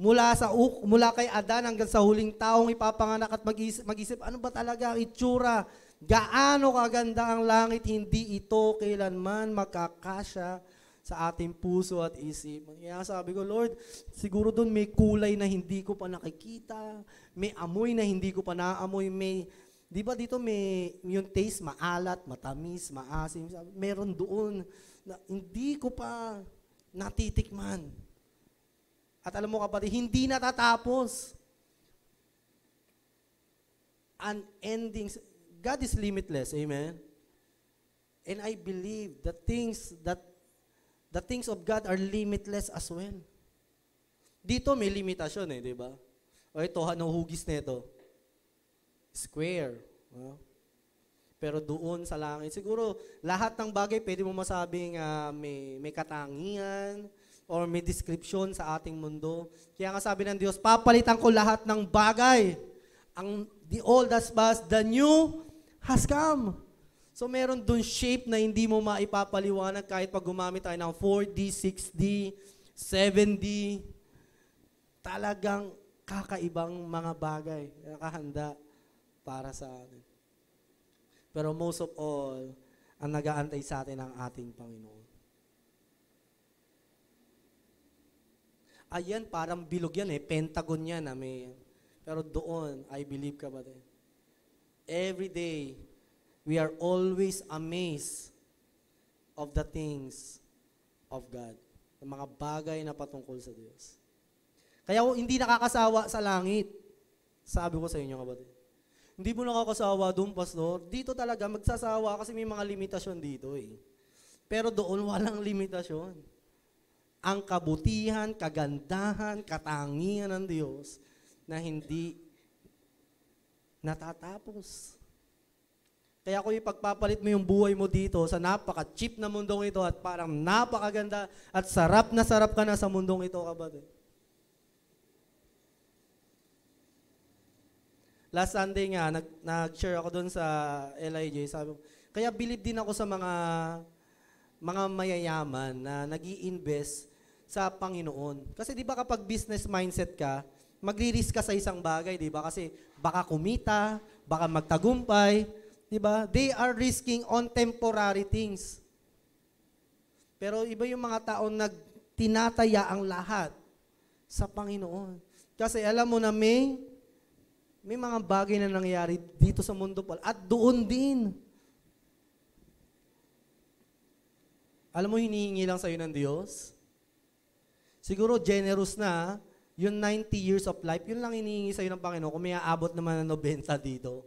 mula sa mula kay Adan hanggang sa huling taong ipapanganak at mag-isip, mag-isip ano ba talaga ang itsura Gaano kaganda ang langit, hindi ito kailanman makakasya sa ating puso at isip. Kaya sabi ko, Lord, siguro doon may kulay na hindi ko pa nakikita, may amoy na hindi ko pa naamoy, may, di ba dito may, yung taste, maalat, matamis, maasim, sabi, meron doon na hindi ko pa natitikman. At alam mo kapatid, hindi natatapos. Unending, God is limitless. Amen? And I believe the things that the things of God are limitless as well. Dito may limitasyon eh, di ba? O ito, ano hugis na ito? Square. No? Pero doon sa langit, siguro lahat ng bagay pwede mo masabing uh, may, may katangian or may description sa ating mundo. Kaya nga sabi ng Diyos, papalitan ko lahat ng bagay. Ang the old as past, the new has come. So meron dun shape na hindi mo maipapaliwanag kahit pag gumamit tayo ng 4D, 6D, 7D. Talagang kakaibang mga bagay na nakahanda para sa atin. Pero most of all, ang nagaantay sa atin ang ating Panginoon. Ayan, parang bilog yan eh. Pentagon yan. Ah, may, pero doon, I believe ka ba din? every day, we are always amazed of the things of God. Ng mga bagay na patungkol sa Diyos. Kaya kung hindi nakakasawa sa langit, sabi ko sa inyo kapatid, hindi mo nakakasawa doon, Pastor. Dito talaga, magsasawa kasi may mga limitasyon dito eh. Pero doon walang limitasyon. Ang kabutihan, kagandahan, katangian ng Diyos na hindi natatapos. Kaya kung ipagpapalit mo yung buhay mo dito sa napaka-cheap na mundong ito at parang napakaganda at sarap na sarap ka na sa mundong ito, kapatid. Last Sunday nga, nag, nag-share ako doon sa LIJ. Sabi ko, kaya believe din ako sa mga mga mayayaman na nag invest sa Panginoon. Kasi di ba kapag business mindset ka, magri-risk ka sa isang bagay, di ba? Kasi baka kumita, baka magtagumpay, di ba? They are risking on temporary things. Pero iba yung mga taong nagtinataya ang lahat sa Panginoon. Kasi alam mo na may may mga bagay na nangyari dito sa mundo Paul at doon din. Alam mo hinihingi lang sa iyo ng Diyos? Siguro generous na yung 90 years of life, yun lang hinihingi sa'yo ng Panginoon. Kung may aabot naman ng 90 dito,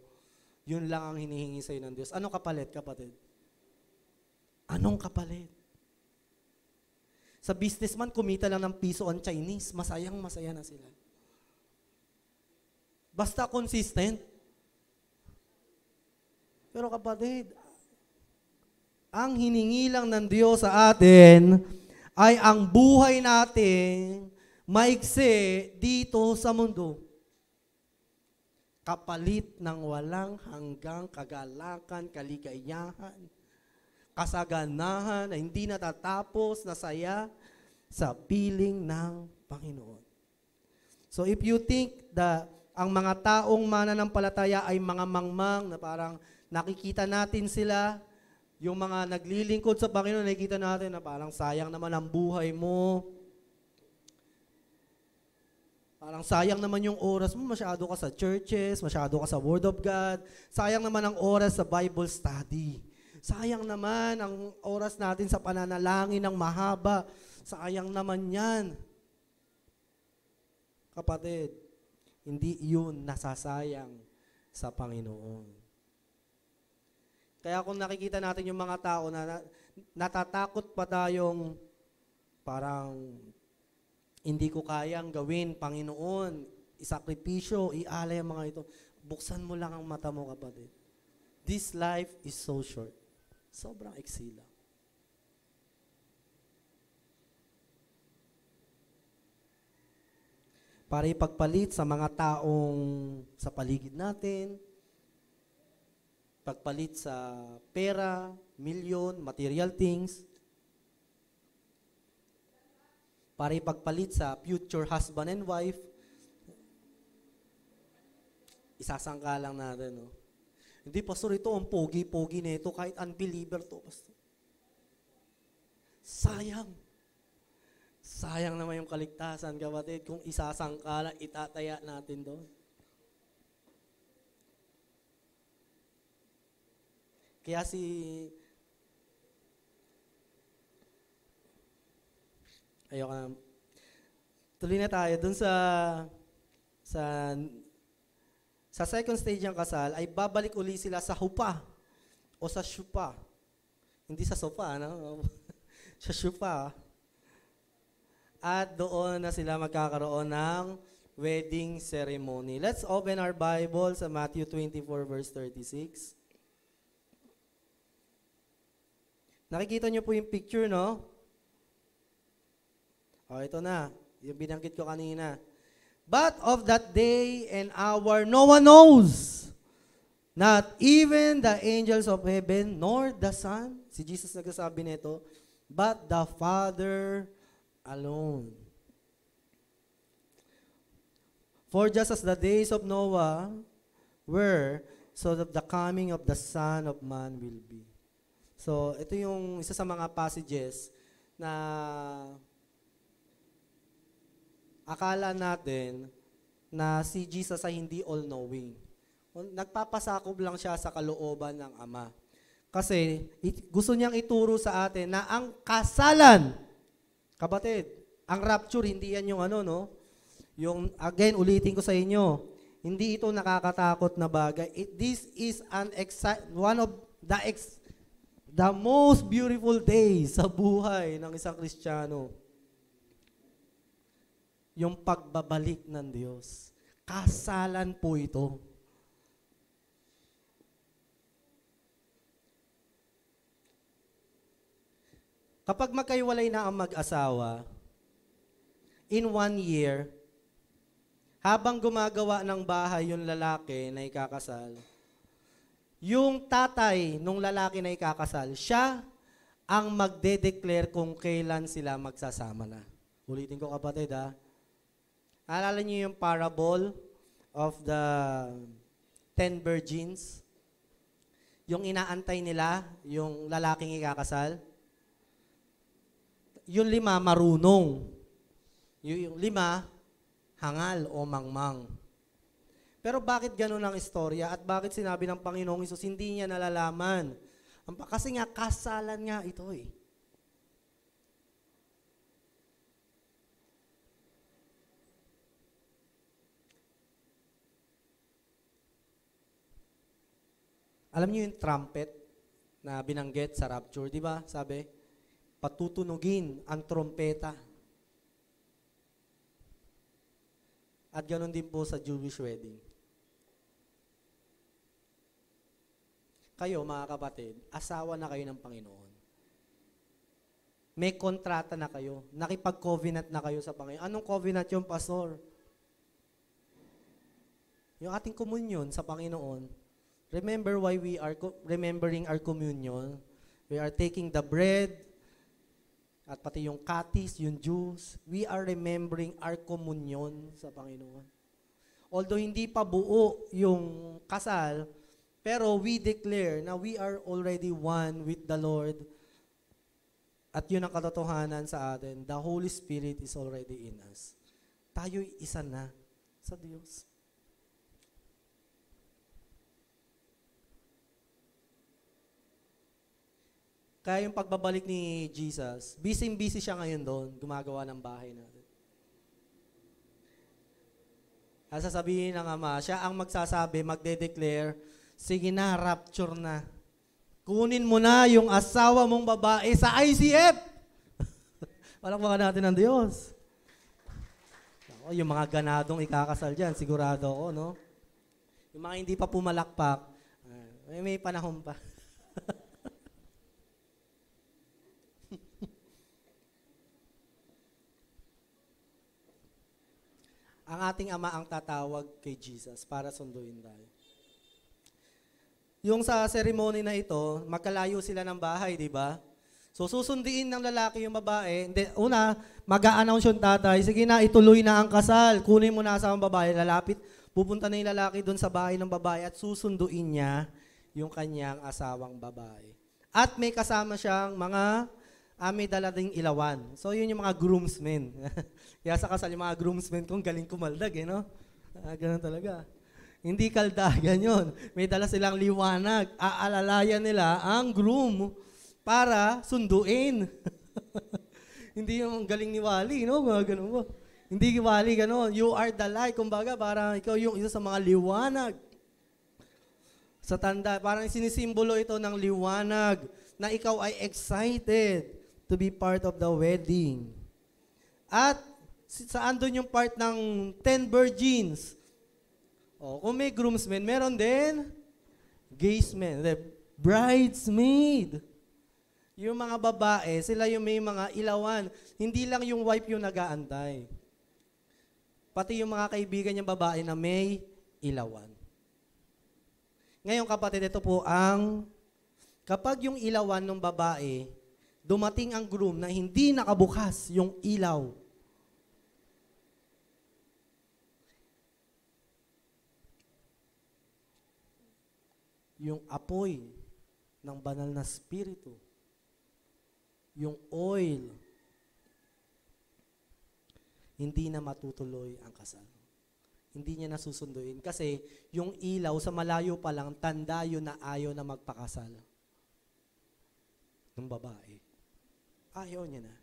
yun lang ang hinihingi sa'yo ng Diyos. Anong kapalit, kapatid? Anong kapalit? Sa businessman, kumita lang ng piso ang Chinese. Masayang masaya na sila. Basta consistent. Pero kapatid, ang hiningi lang ng Diyos sa atin ay ang buhay natin maikse dito sa mundo. Kapalit ng walang hanggang kagalakan, kaligayahan, kasaganahan na hindi natatapos na saya sa piling ng Panginoon. So if you think that ang mga taong mananampalataya ay mga mangmang na parang nakikita natin sila, yung mga naglilingkod sa Panginoon, nakikita natin na parang sayang naman ang buhay mo, Parang sayang naman yung oras mo, masyado ka sa churches, masyado ka sa Word of God, sayang naman ang oras sa Bible study. Sayang naman ang oras natin sa pananalangin ng mahaba. Sayang naman yan. Kapatid, hindi yun nasasayang sa Panginoon. Kaya kung nakikita natin yung mga tao na natatakot pa tayong parang hindi ko kayang gawin, Panginoon, isakripisyo, ialay ang mga ito. Buksan mo lang ang mata mo, kapatid. This life is so short. Sobrang eksila. Para ipagpalit sa mga taong sa paligid natin, pagpalit sa pera, milyon, material things, para ipagpalit sa future husband and wife, isasangka lang natin, no? Hindi, pastor, ito ang pogi-pogi na ito, kahit unbeliever to, pastor. Sayang. Sayang naman yung kaligtasan, kapatid, kung isasangkala, itataya natin doon. Kaya si ayoko na. Tuloy na tayo. Dun sa, sa, sa second stage ng kasal, ay babalik uli sila sa hupa o sa shupa. Hindi sa sofa, no? sa shupa. At doon na sila magkakaroon ng wedding ceremony. Let's open our Bible sa Matthew 24 verse 36. Nakikita niyo po yung picture, no? O, oh, ito na. Yung binanggit ko kanina. But of that day and hour, no one knows. Not even the angels of heaven, nor the Son. Si Jesus nagsasabi nito. But the Father alone. For just as the days of Noah were, so that the coming of the Son of Man will be. So, ito yung isa sa mga passages na akala natin na si Jesus ay hindi all-knowing. Nagpapasakob lang siya sa kalooban ng Ama. Kasi gusto niyang ituro sa atin na ang kasalan, kabatid, ang rapture, hindi yan yung ano, no? Yung, again, ulitin ko sa inyo, hindi ito nakakatakot na bagay. It, this is an exi- one of the ex- the most beautiful days sa buhay ng isang Kristiyano yung pagbabalik ng Diyos. Kasalan po ito. Kapag magkaiwalay na ang mag-asawa, in one year, habang gumagawa ng bahay yung lalaki na ikakasal, yung tatay nung lalaki na ikakasal, siya ang magde-declare kung kailan sila magsasama na. Ulitin ko kapatid ha, Alala niyo yung parable of the ten virgins? Yung inaantay nila, yung lalaking ikakasal? Yung lima, marunong. Yung lima, hangal o mangmang. Pero bakit ganun ang istorya at bakit sinabi ng Panginoong Isus, hindi niya nalalaman? Kasi nga, kasalan nga ito eh. Alam niyo yung trumpet na binanggit sa rapture, di ba? Sabi, patutunugin ang trompeta. At ganoon din po sa Jewish wedding. Kayo, mga kapatid, asawa na kayo ng Panginoon. May kontrata na kayo. Nakipag-covenant na kayo sa Panginoon. Anong covenant yung pastor? Yung ating communion sa Panginoon, Remember why we are remembering our communion. We are taking the bread at pati yung katis, yung juice. We are remembering our communion sa Panginoon. Although hindi pa buo yung kasal, pero we declare na we are already one with the Lord. At yun ang katotohanan sa atin. The Holy Spirit is already in us. Tayo'y isa na sa Diyos. Kaya yung pagbabalik ni Jesus, busy-busy siya ngayon doon, gumagawa ng bahay natin. At sasabihin ng Ama, siya ang magsasabi, magde-declare, sige na, rapture na. Kunin mo na yung asawa mong babae sa ICF. Palakpakan natin ng Diyos. Ako, yung mga ganadong ikakasal dyan, sigurado ako, no? Yung mga hindi pa pumalakpak, may, eh, may panahon pa. Ang ating ama ang tatawag kay Jesus para sunduin tayo. Yung sa ceremony na ito, magkalayo sila ng bahay, di ba? So susundiin ng lalaki yung babae. Then, una, mag-a-announce yung tatay, sige na, ituloy na ang kasal. Kunin mo na sa babae, lalapit. Pupunta na yung lalaki doon sa bahay ng babae at susunduin niya yung kanyang asawang babae. At may kasama siyang mga ah, may dala ding ilawan. So, yun yung mga groomsmen. Kaya sa kasal, yung mga groomsmen kung galing kumaldag, eh, no? Ah, ganun talaga. Hindi kaldagan yon. May dala silang liwanag. Aalalayan nila ang groom para sunduin. Hindi yung galing ni Wally, no? Mga ganun mo. Hindi wali ganun. You are the light. Kumbaga, parang ikaw yung isa sa mga liwanag. Sa tanda, parang sinisimbolo ito ng liwanag na ikaw ay excited to be part of the wedding. At saan doon yung part ng 10 virgins? Oh, kung may groomsmen, meron din gaysmen, the bridesmaid. Yung mga babae, sila yung may mga ilawan. Hindi lang yung wife yung nagaantay. Pati yung mga kaibigan niyang babae na may ilawan. Ngayon kapatid, ito po ang kapag yung ilawan ng babae dumating ang groom na hindi nakabukas yung ilaw. Yung apoy ng banal na spirito. Yung oil. Hindi na matutuloy ang kasal. Hindi niya nasusunduin. Kasi yung ilaw sa malayo pa lang, tanda yun na ayaw na magpakasal ng babae. Ayaw niya na.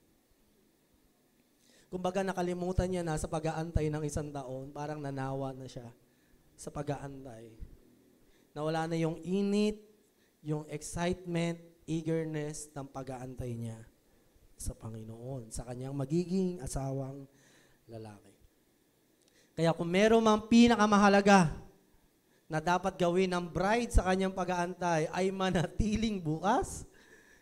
Kumbaga nakalimutan niya na sa pag-aantay ng isang taon, parang nanawa na siya sa pag-aantay. Nawala na yung init, yung excitement, eagerness ng pag-aantay niya sa Panginoon, sa kanyang magiging asawang lalaki. Kaya kung meron mang pinakamahalaga na dapat gawin ng bride sa kanyang pag-aantay ay manatiling bukas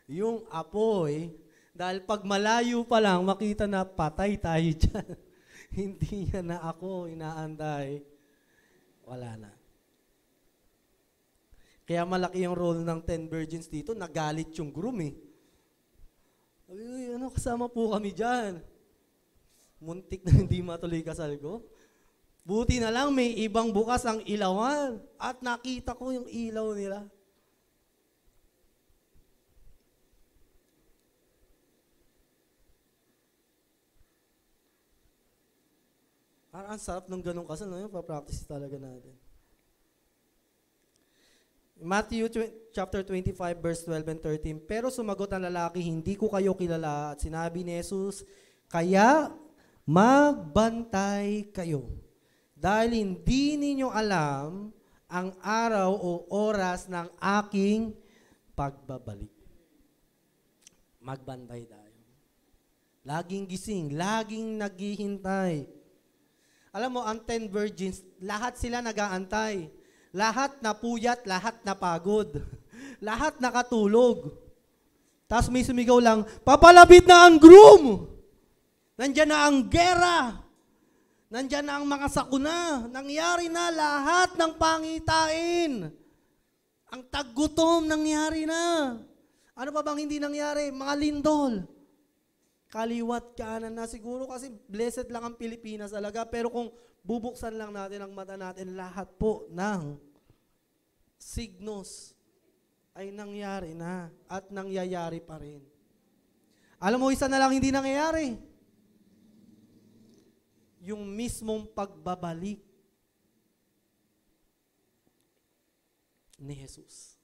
yung apoy dahil pag malayo pa lang, makita na patay tayo dyan. Hindi niya na ako inaantay. Wala na. Kaya malaki yung role ng ten virgins dito. Nagalit yung groom eh. Uy, ano kasama po kami dyan? Muntik na hindi matuloy kasal ko. Buti na lang may ibang bukas ang ilawan at nakita ko yung ilaw nila. Parang ang sarap ng ganun kasi, no? Yung papractice talaga natin. Matthew chapter 25 verse 12 and 13. Pero sumagot ang lalaki, hindi ko kayo kilala. At sinabi ni Jesus, kaya magbantay kayo. Dahil hindi ninyo alam ang araw o oras ng aking pagbabalik. Magbantay tayo. Laging gising, laging naghihintay. Alam mo, ang ten virgins, lahat sila nagaantay. Lahat na puyat, lahat na pagod. lahat nakatulog. Tapos may sumigaw lang, papalapit na ang groom! Nandiyan na ang gera! Nandiyan na ang mga sakuna. Nangyari na lahat ng pangitain. Ang taggutom, nangyari na. Ano pa bang hindi nangyari? Mga lindol kaliwat kanan na siguro kasi blessed lang ang Pilipinas talaga pero kung bubuksan lang natin ang mata natin lahat po ng signos ay nangyari na at nangyayari pa rin. Alam mo, isa na lang hindi nangyayari. Yung mismong pagbabalik ni Jesus.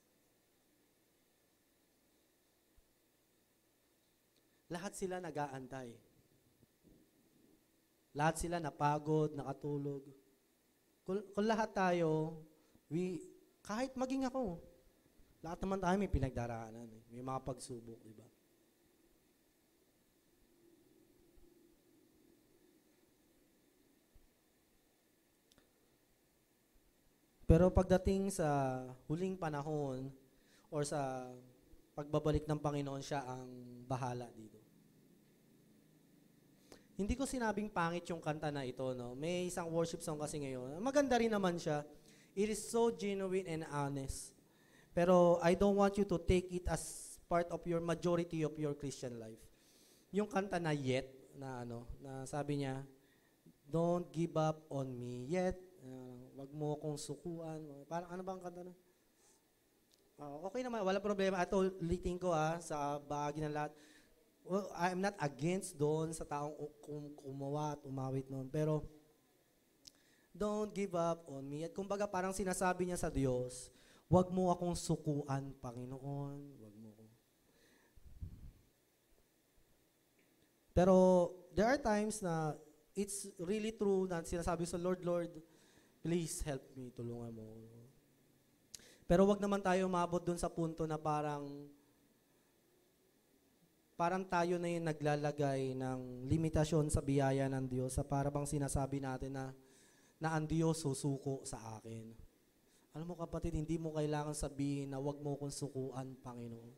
Lahat sila nag-aantay. Lahat sila napagod, nakatulog. Kung, kung lahat tayo, we, kahit maging ako, lahat naman tayo may pinagdaraanan. Eh. May mga pagsubok, di ba? Pero pagdating sa huling panahon or sa pagbabalik ng Panginoon siya ang bahala dito. Hindi ko sinabing pangit yung kanta na ito, no? May isang worship song kasi ngayon. Maganda rin naman siya. It is so genuine and honest. Pero I don't want you to take it as part of your majority of your Christian life. Yung kanta na yet, na ano, na sabi niya, don't give up on me yet. Uh, wag mo akong sukuan. Parang ano bang kanta na? Uh, okay naman, wala problema. At ulitin ko ah, sa bahagi ng lahat well, I'm not against doon sa taong kum kumawa, umawit noon. Pero, don't give up on me. At kumbaga parang sinasabi niya sa Diyos, huwag mo akong sukuan, Panginoon. Wag mo akong... Pero, there are times na it's really true na sinasabi sa Lord, Lord, please help me, tulungan mo. Pero wag naman tayo umabot doon sa punto na parang parang tayo na yung naglalagay ng limitasyon sa biyaya ng Diyos sa bang sinasabi natin na na ang Diyos susuko sa akin. Alam mo kapatid, hindi mo kailangan sabihin na wag mo kong sukuan, Panginoon.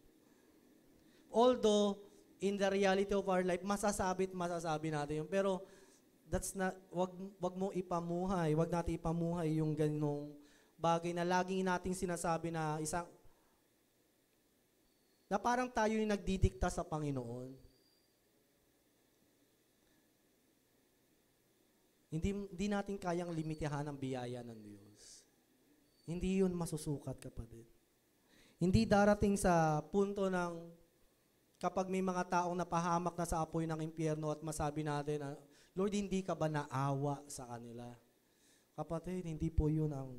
Although, in the reality of our life, masasabit masasabi natin yun. Pero, that's not, wag, wag mo ipamuhay, wag natin ipamuhay yung ganong bagay na laging nating sinasabi na isang, na parang tayo yung nagdidikta sa Panginoon. Hindi, hindi natin kayang limitahan ang biyaya ng Diyos. Hindi yun masusukat, kapatid. Hindi darating sa punto ng kapag may mga taong napahamak na sa apoy ng impyerno at masabi natin na, Lord, hindi ka ba naawa sa kanila? Kapatid, hindi po yun ang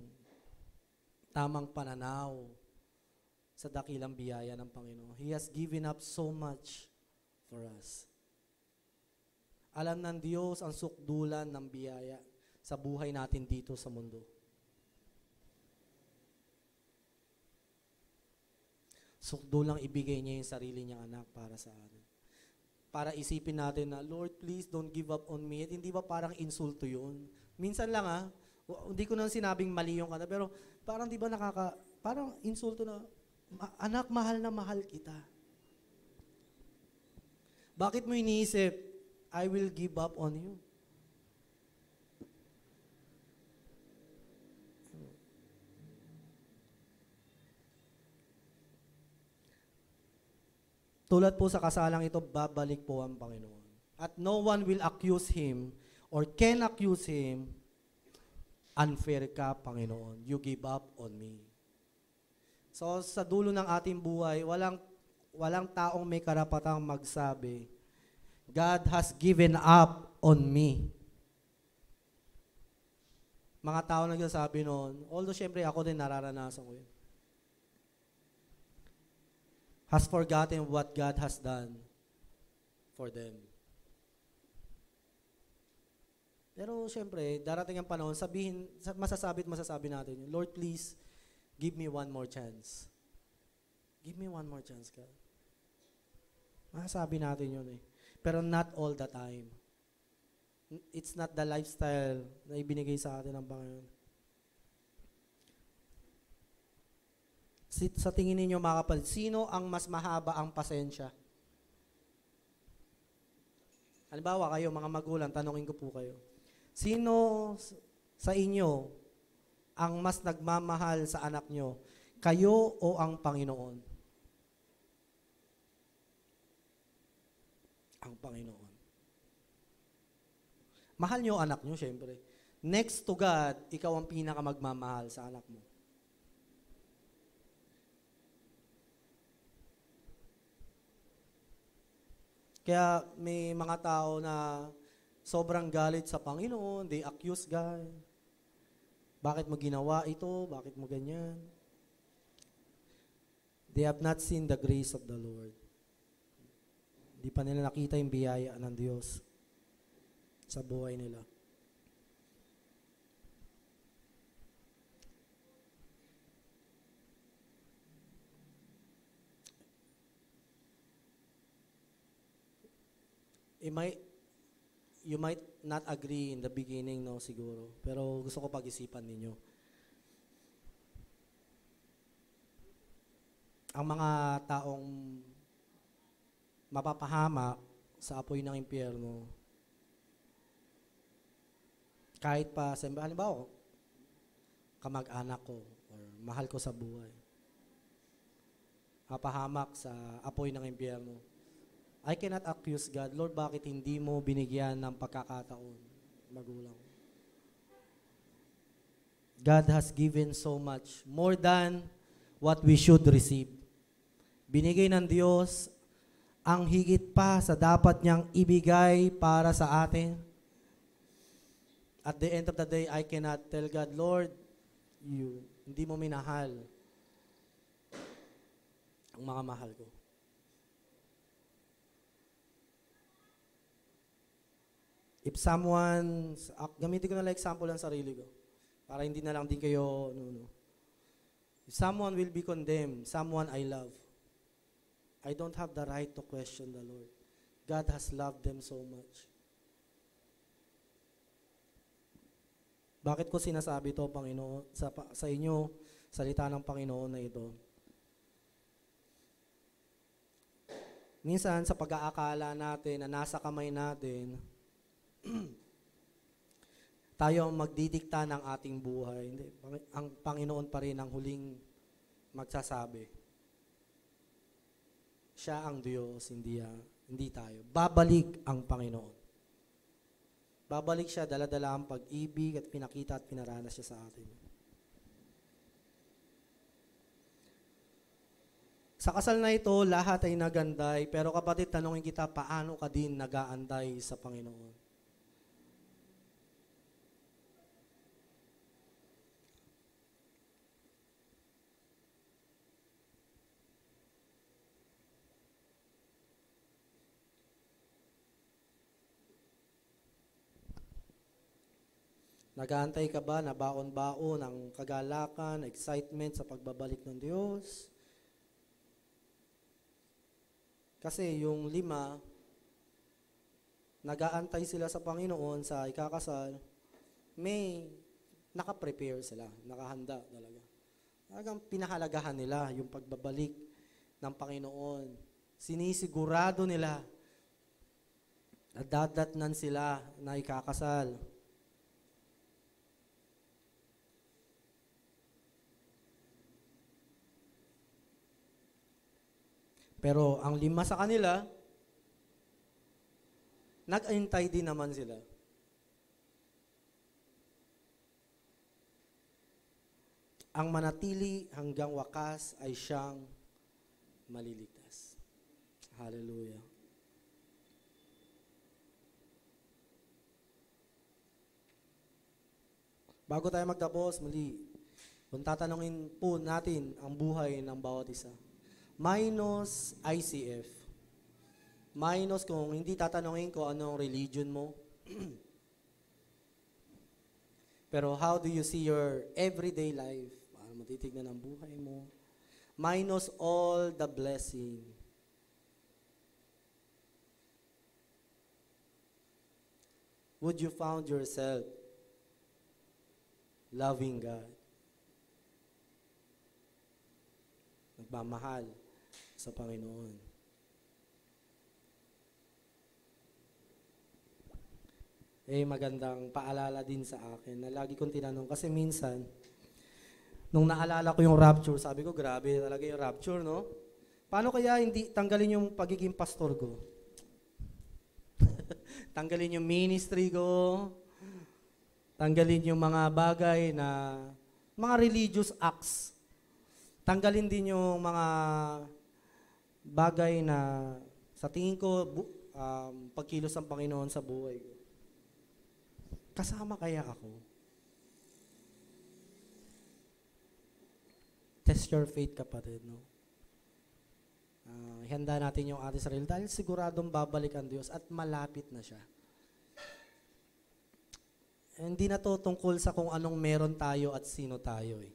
tamang pananaw sa dakilang biyaya ng Panginoon. He has given up so much for us. Alam ng Diyos ang sukdulan ng biyaya sa buhay natin dito sa mundo. Sukdulang ibigay niya yung sarili niyang anak para sa atin. Para isipin natin na, Lord, please don't give up on me. At hindi ba parang insulto yun? Minsan lang ah, hindi ko nang sinabing mali yung kanta, pero parang di ba nakaka, parang insulto na, anak, mahal na mahal kita. Bakit mo iniisip, I will give up on you? Tulad po sa kasalang ito, babalik po ang Panginoon. At no one will accuse him or can accuse him. Unfair ka, Panginoon. You give up on me. So sa dulo ng ating buhay, walang walang taong may karapatang magsabi, God has given up on me. Mga tao nagsasabi noon, although syempre ako din nararanasan ko yun. Has forgotten what God has done for them. Pero syempre, darating ang panahon, sabihin, masasabi at masasabi natin, Lord, please, Give me one more chance. Give me one more chance, God. Masabi natin yun eh. Pero not all the time. It's not the lifestyle na ibinigay sa atin ng Panginoon. Sa tingin ninyo mga kapatid, sino ang mas mahaba ang pasensya? Halimbawa kayo, mga magulang, tanongin ko po kayo. Sino sa inyo ang mas nagmamahal sa anak nyo? Kayo o ang Panginoon? Ang Panginoon. Mahal nyo anak nyo, syempre. Next to God, ikaw ang pinakamagmamahal sa anak mo. Kaya may mga tao na sobrang galit sa Panginoon, they accuse God. Bakit mo ginawa ito? Bakit mo ganyan? They have not seen the grace of the Lord. Hindi pa nila nakita yung biyaya ng Diyos sa buhay nila. It might, you might not agree in the beginning, no, siguro. Pero gusto ko pag-isipan ninyo. Ang mga taong mapapahama sa apoy ng impyerno, kahit pa, halimbawa, kamag-anak ko or mahal ko sa buhay, mapahamak sa apoy ng impyerno, I cannot accuse God. Lord, bakit hindi mo binigyan ng pagkakataon? Magulang. God has given so much, more than what we should receive. Binigay ng Diyos ang higit pa sa dapat niyang ibigay para sa atin. At the end of the day, I cannot tell God, Lord, you, hindi mo minahal ang mga mahal ko. if someone, uh, gamitin ko na lang example ang sarili ko, para hindi na lang din kayo, no, no. If someone will be condemned, someone I love, I don't have the right to question the Lord. God has loved them so much. Bakit ko sinasabi to Panginoon, sa, sa inyo, salita ng Panginoon na ito? Minsan, sa pag-aakala natin na nasa kamay natin, tayo ang magdidikta ng ating buhay. Hindi, ang Panginoon pa rin ang huling magsasabi. Siya ang Diyos, hindi, hindi tayo. Babalik ang Panginoon. Babalik siya, daladala ang pag-ibig at pinakita at pinaranas siya sa atin. Sa kasal na ito, lahat ay naganday, pero kapatid, tanongin kita, paano ka din nagaanday sa Panginoon? Nagaantay ka ba na baon-baon ang kagalakan, excitement sa pagbabalik ng Diyos? Kasi yung lima, nagaantay sila sa Panginoon sa ikakasal, may nakaprepare sila, nakahanda talaga. Talagang pinahalagahan nila yung pagbabalik ng Panginoon. Sinisigurado nila na dadatnan sila na ikakasal. Pero ang lima sa kanila, nag-antay din naman sila. Ang manatili hanggang wakas ay siyang maliligtas. Hallelujah. Bago tayo magtapos, muli, kung tatanungin po natin ang buhay ng bawat isa minus ICF. Minus kung hindi tatanungin ko anong religion mo. Pero how do you see your everyday life? Paano matitignan ang buhay mo? Minus all the blessing. Would you found yourself loving God? Nagmamahal sa Panginoon. Eh magandang paalala din sa akin na lagi kong tinanong kasi minsan nung naalala ko yung rapture, sabi ko grabe talaga yung rapture, no? Paano kaya hindi tanggalin yung pagiging pastor ko? tanggalin yung ministry ko, tanggalin yung mga bagay na mga religious acts. Tanggalin din yung mga bagay na sa tingin ko um, pagkilos ng Panginoon sa buhay ko. Kasama kaya ako? Test your faith, kapatid, no? Uh, ah, handa natin yung ating sarili dahil siguradong babalik ang Diyos at malapit na siya. Hindi na to tungkol sa kung anong meron tayo at sino tayo eh.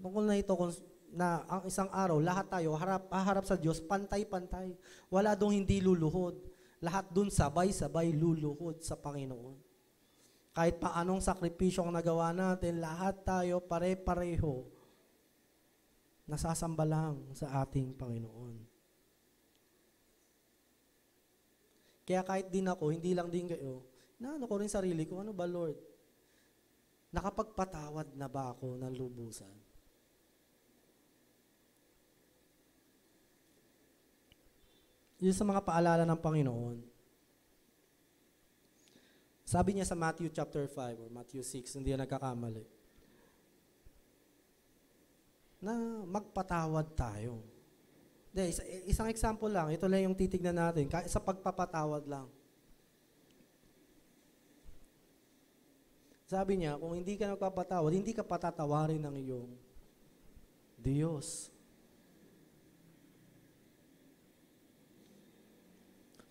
Tungkol na ito kung na ang isang araw, lahat tayo harap, haharap sa Diyos, pantay-pantay. Wala dong hindi luluhod. Lahat doon sabay-sabay luluhod sa Panginoon. Kahit pa anong sakripisyo ang nagawa natin, lahat tayo pare-pareho nasasamba lang sa ating Panginoon. Kaya kahit din ako, hindi lang din kayo, naano ko rin sarili ko, ano ba Lord? Nakapagpatawad na ba ako ng lubusan? yun sa mga paalala ng Panginoon. Sabi niya sa Matthew chapter 5 or Matthew 6, hindi nagkakamali, na magpatawad tayo. De, isa, isang example lang, ito lang yung titignan natin, sa pagpapatawad lang. Sabi niya, kung hindi ka nagpapatawad, hindi ka patatawarin ng iyong Diyos.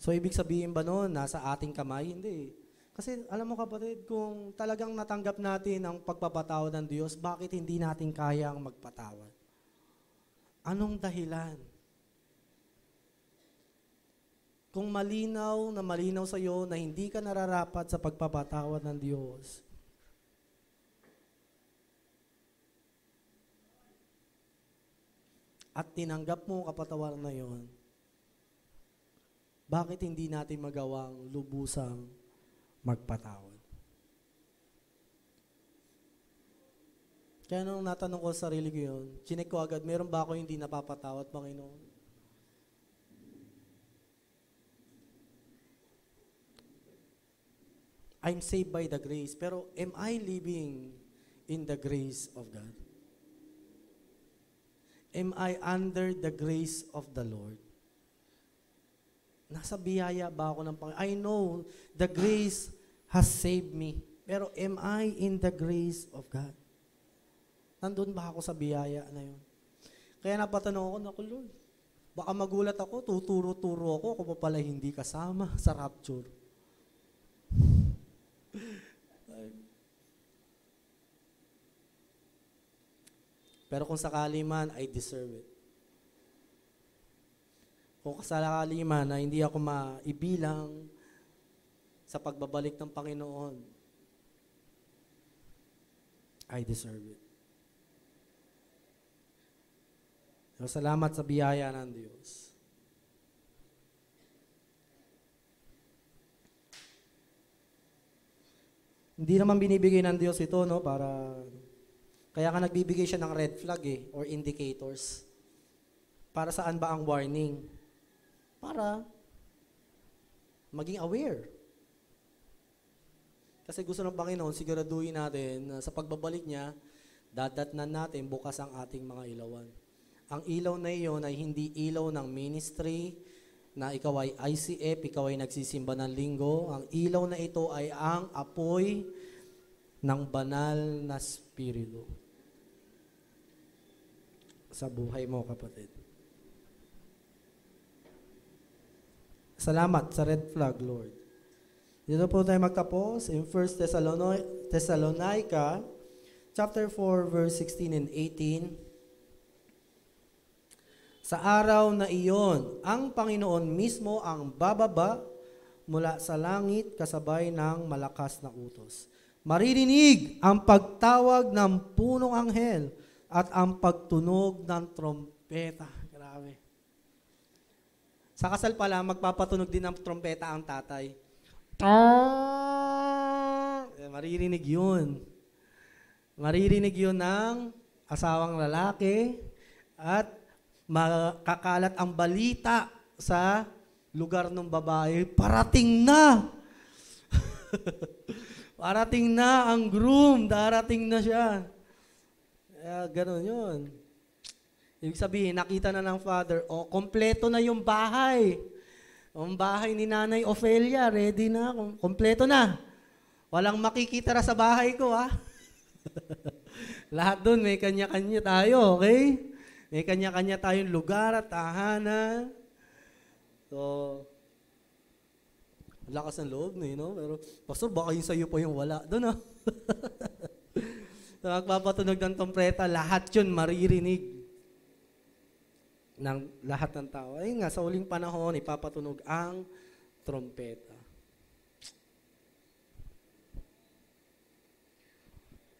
So, ibig sabihin ba noon, nasa ating kamay? Hindi. Kasi alam mo kapatid, kung talagang natanggap natin ang pagpapatawad ng Diyos, bakit hindi natin kaya ang magpatawad? Anong dahilan? Kung malinaw na malinaw sa iyo na hindi ka nararapat sa pagpapatawad ng Diyos, at tinanggap mo kapatawaran na yon, bakit hindi natin magawang lubusang magpatawad? Kaya nung natanong ko sa sarili ko yun, chinek ko agad, meron ba ako hindi napapatawad, Panginoon? I'm saved by the grace, pero am I living in the grace of God? Am I under the grace of the Lord? Nasa biyaya ba ako ng Panginoon? I know the grace has saved me. Pero am I in the grace of God? Nandun ba ako sa biyaya na yun? Kaya napatanong ako, naku Lord, baka magulat ako, tuturo-turo ako, ako pa pala hindi kasama sa rapture. Pero kung sakali man, I deserve it o kasalaliman na hindi ako maibilang sa pagbabalik ng Panginoon. I deserve it. So, salamat sa biyaya ng Diyos. Hindi naman binibigay ng Diyos ito, no, para... Kaya ka nagbibigay siya ng red flag eh, or indicators. Para saan ba ang warning? para maging aware. Kasi gusto ng Panginoon, siguraduhin natin na sa pagbabalik niya, dadatnan natin bukas ang ating mga ilawan. Ang ilaw na iyon ay hindi ilaw ng ministry, na ikaw ay ICF, ikaw ay nagsisimba ng linggo. Ang ilaw na ito ay ang apoy ng banal na spirito sa buhay mo, kapatid. Salamat sa red flag, Lord. Dito po tayo magtapos in 1 Thessalonica chapter 4 verse 16 and 18. Sa araw na iyon, ang Panginoon mismo ang bababa mula sa langit kasabay ng malakas na utos. Maririnig ang pagtawag ng punong anghel at ang pagtunog ng trompeta. Grabe. Sa kasal pala, magpapatunog din ng trompeta ang tatay. Ah! Eh, maririnig yun. Maririnig yun ng asawang lalaki at makakalat ang balita sa lugar ng babae, parating na! parating na ang groom, darating na siya. Kaya ganun yun. Ibig sabihin, nakita na ng father, oh, kompleto na yung bahay. Ang bahay ni Nanay Ophelia, ready na, kompleto na. Walang makikita ra sa bahay ko, ha? Ah. Lahat doon, may kanya-kanya tayo, okay? May kanya-kanya tayong lugar at tahanan. So, lakas ng loob, you no? Pero, Pastor, baka yung sa'yo pa yung wala. Doon, ha? Ah. so, magpapatunog ng trompeta, lahat yun maririnig ng lahat ng tao. Ayun nga, sa uling panahon, ipapatunog ang trompeta.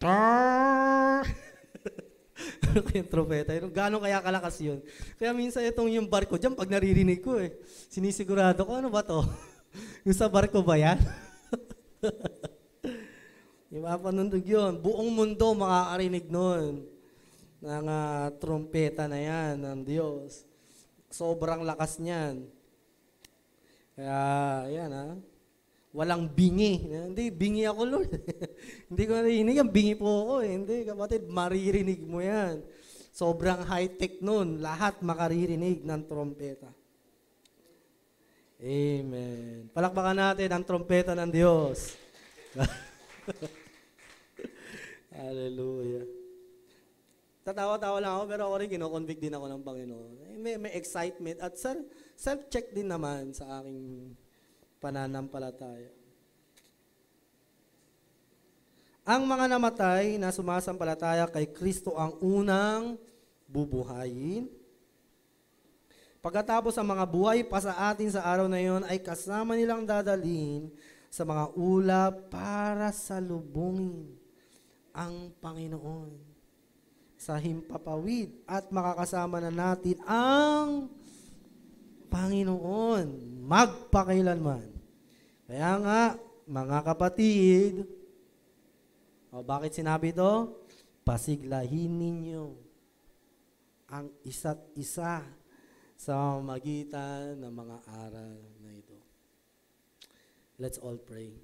ano kaya yung trompeta? Gano'ng kaya kalakas yun? Kaya minsan itong yung barko dyan, pag naririnig ko eh, sinisigurado ko, ano ba to? yung sa barko ba yan? Ipapanunog yun. Buong mundo makakarinig nun ng uh, trumpeta na yan ng Diyos. Sobrang lakas niyan. Kaya, yan ha. Ah. Walang bingi. Hindi, bingi ako, Lord. Hindi ko narinig. Ang bingi po ako. Eh. Hindi, kapatid, maririnig mo yan. Sobrang high-tech nun. Lahat makaririnig ng trompeta. Amen. Palakpakan natin ang trompeta ng Diyos. Hallelujah. Tatawa-tawa lang ako, pero ako rin kinoconvict din ako ng Panginoon. Eh, may, may excitement at self-check din naman sa aking pananampalataya. Ang mga namatay na sumasampalataya kay Kristo ang unang bubuhayin. Pagkatapos ang mga buhay pa sa atin sa araw na iyon ay kasama nilang dadalhin sa mga ulap para sa salubungin ang Panginoon sa himpapawid at makakasama na natin ang Panginoon magpakailanman. Kaya nga, mga kapatid, o bakit sinabi ito? Pasiglahin ninyo ang isa't isa sa magitan ng mga aral na ito. Let's all pray.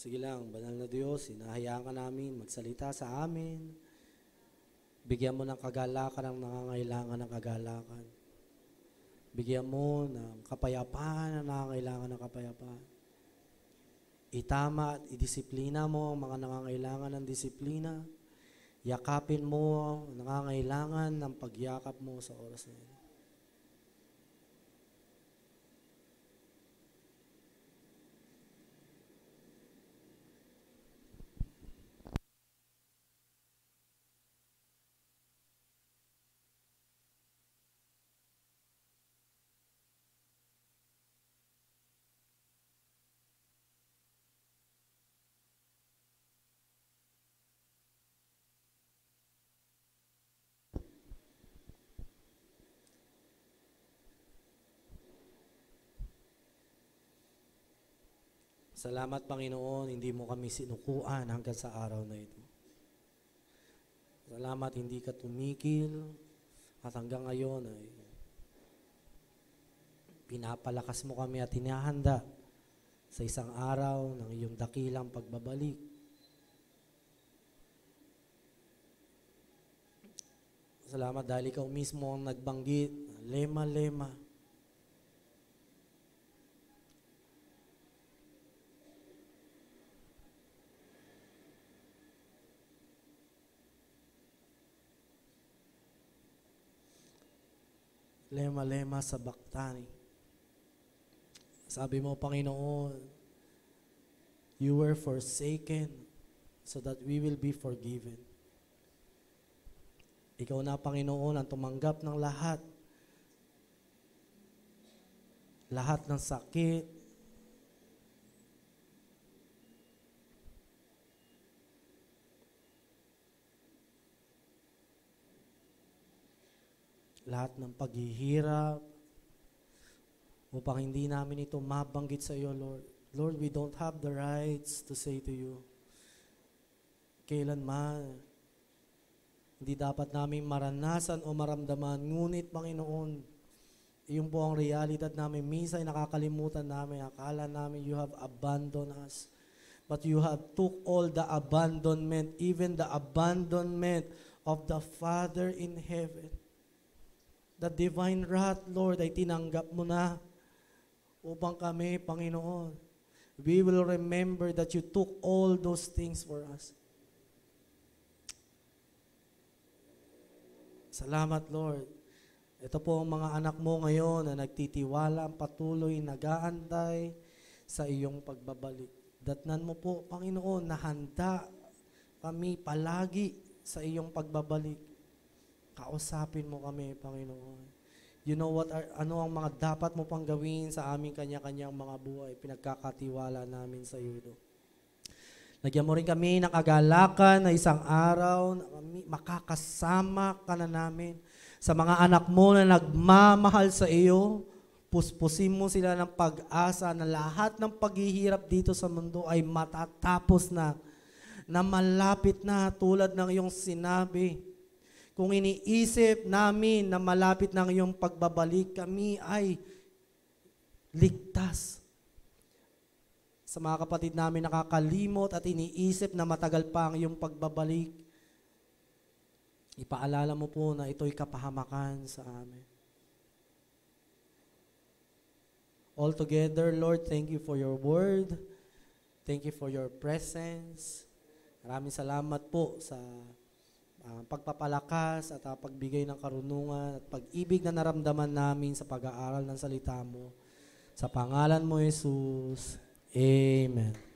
Sige lang, banal na Diyos, hinahayaan ka namin, magsalita sa amin. Bigyan mo ng kagalakan ang nangangailangan ng kagalakan. Bigyan mo ng kapayapaan ang nangangailangan ng kapayapaan. Itama at idisiplina mo ang mga nangangailangan ng disiplina. Yakapin mo ang nangangailangan ng pagyakap mo sa oras na ito. Salamat Panginoon, hindi mo kami sinukuan hanggang sa araw na ito. Salamat hindi ka tumikil at hanggang ngayon ay pinapalakas mo kami at hinahanda sa isang araw ng iyong dakilang pagbabalik. Salamat dahil ikaw mismo ang nagbanggit, lema-lema, lema-lema sa baktani. Sabi mo, Panginoon, you were forsaken so that we will be forgiven. Ikaw na, Panginoon, ang tumanggap ng lahat. Lahat ng sakit, lahat ng paghihirap, upang hindi namin ito mabanggit sa iyo, Lord. Lord, we don't have the rights to say to you, kailanman, hindi dapat namin maranasan o maramdaman, ngunit Panginoon, iyon po ang realidad namin. Minsan nakakalimutan namin, akala namin you have abandoned us. But you have took all the abandonment, even the abandonment of the Father in heaven. The divine wrath, Lord, ay tinanggap mo na upang kami, Panginoon, we will remember that you took all those things for us. Salamat, Lord. Ito po ang mga anak mo ngayon na nagtitiwala, patuloy, nagaantay sa iyong pagbabalik. Datnan mo po, Panginoon, na handa kami palagi sa iyong pagbabalik. Kausapin mo kami, Panginoon. You know what, are, ano ang mga dapat mo pang gawin sa aming kanya-kanyang mga buhay. Pinagkakatiwala namin sa iyo, Lord. Lagyan mo rin kami ng agalakan na isang araw makakasama ka na namin sa mga anak mo na nagmamahal sa iyo. Puspusin mo sila ng pag-asa na lahat ng paghihirap dito sa mundo ay matatapos na, na malapit na tulad ng iyong sinabi kung iniisip namin na malapit ng iyong pagbabalik, kami ay ligtas. Sa mga kapatid namin nakakalimot at iniisip na matagal pa ang iyong pagbabalik, ipaalala mo po na ito'y kapahamakan sa amin. Altogether, Lord, thank you for your word. Thank you for your presence. Maraming salamat po sa uh, pagpapalakas at uh, pagbigay ng karunungan at pag-ibig na naramdaman namin sa pag-aaral ng salita mo. Sa pangalan mo, Jesus. Amen.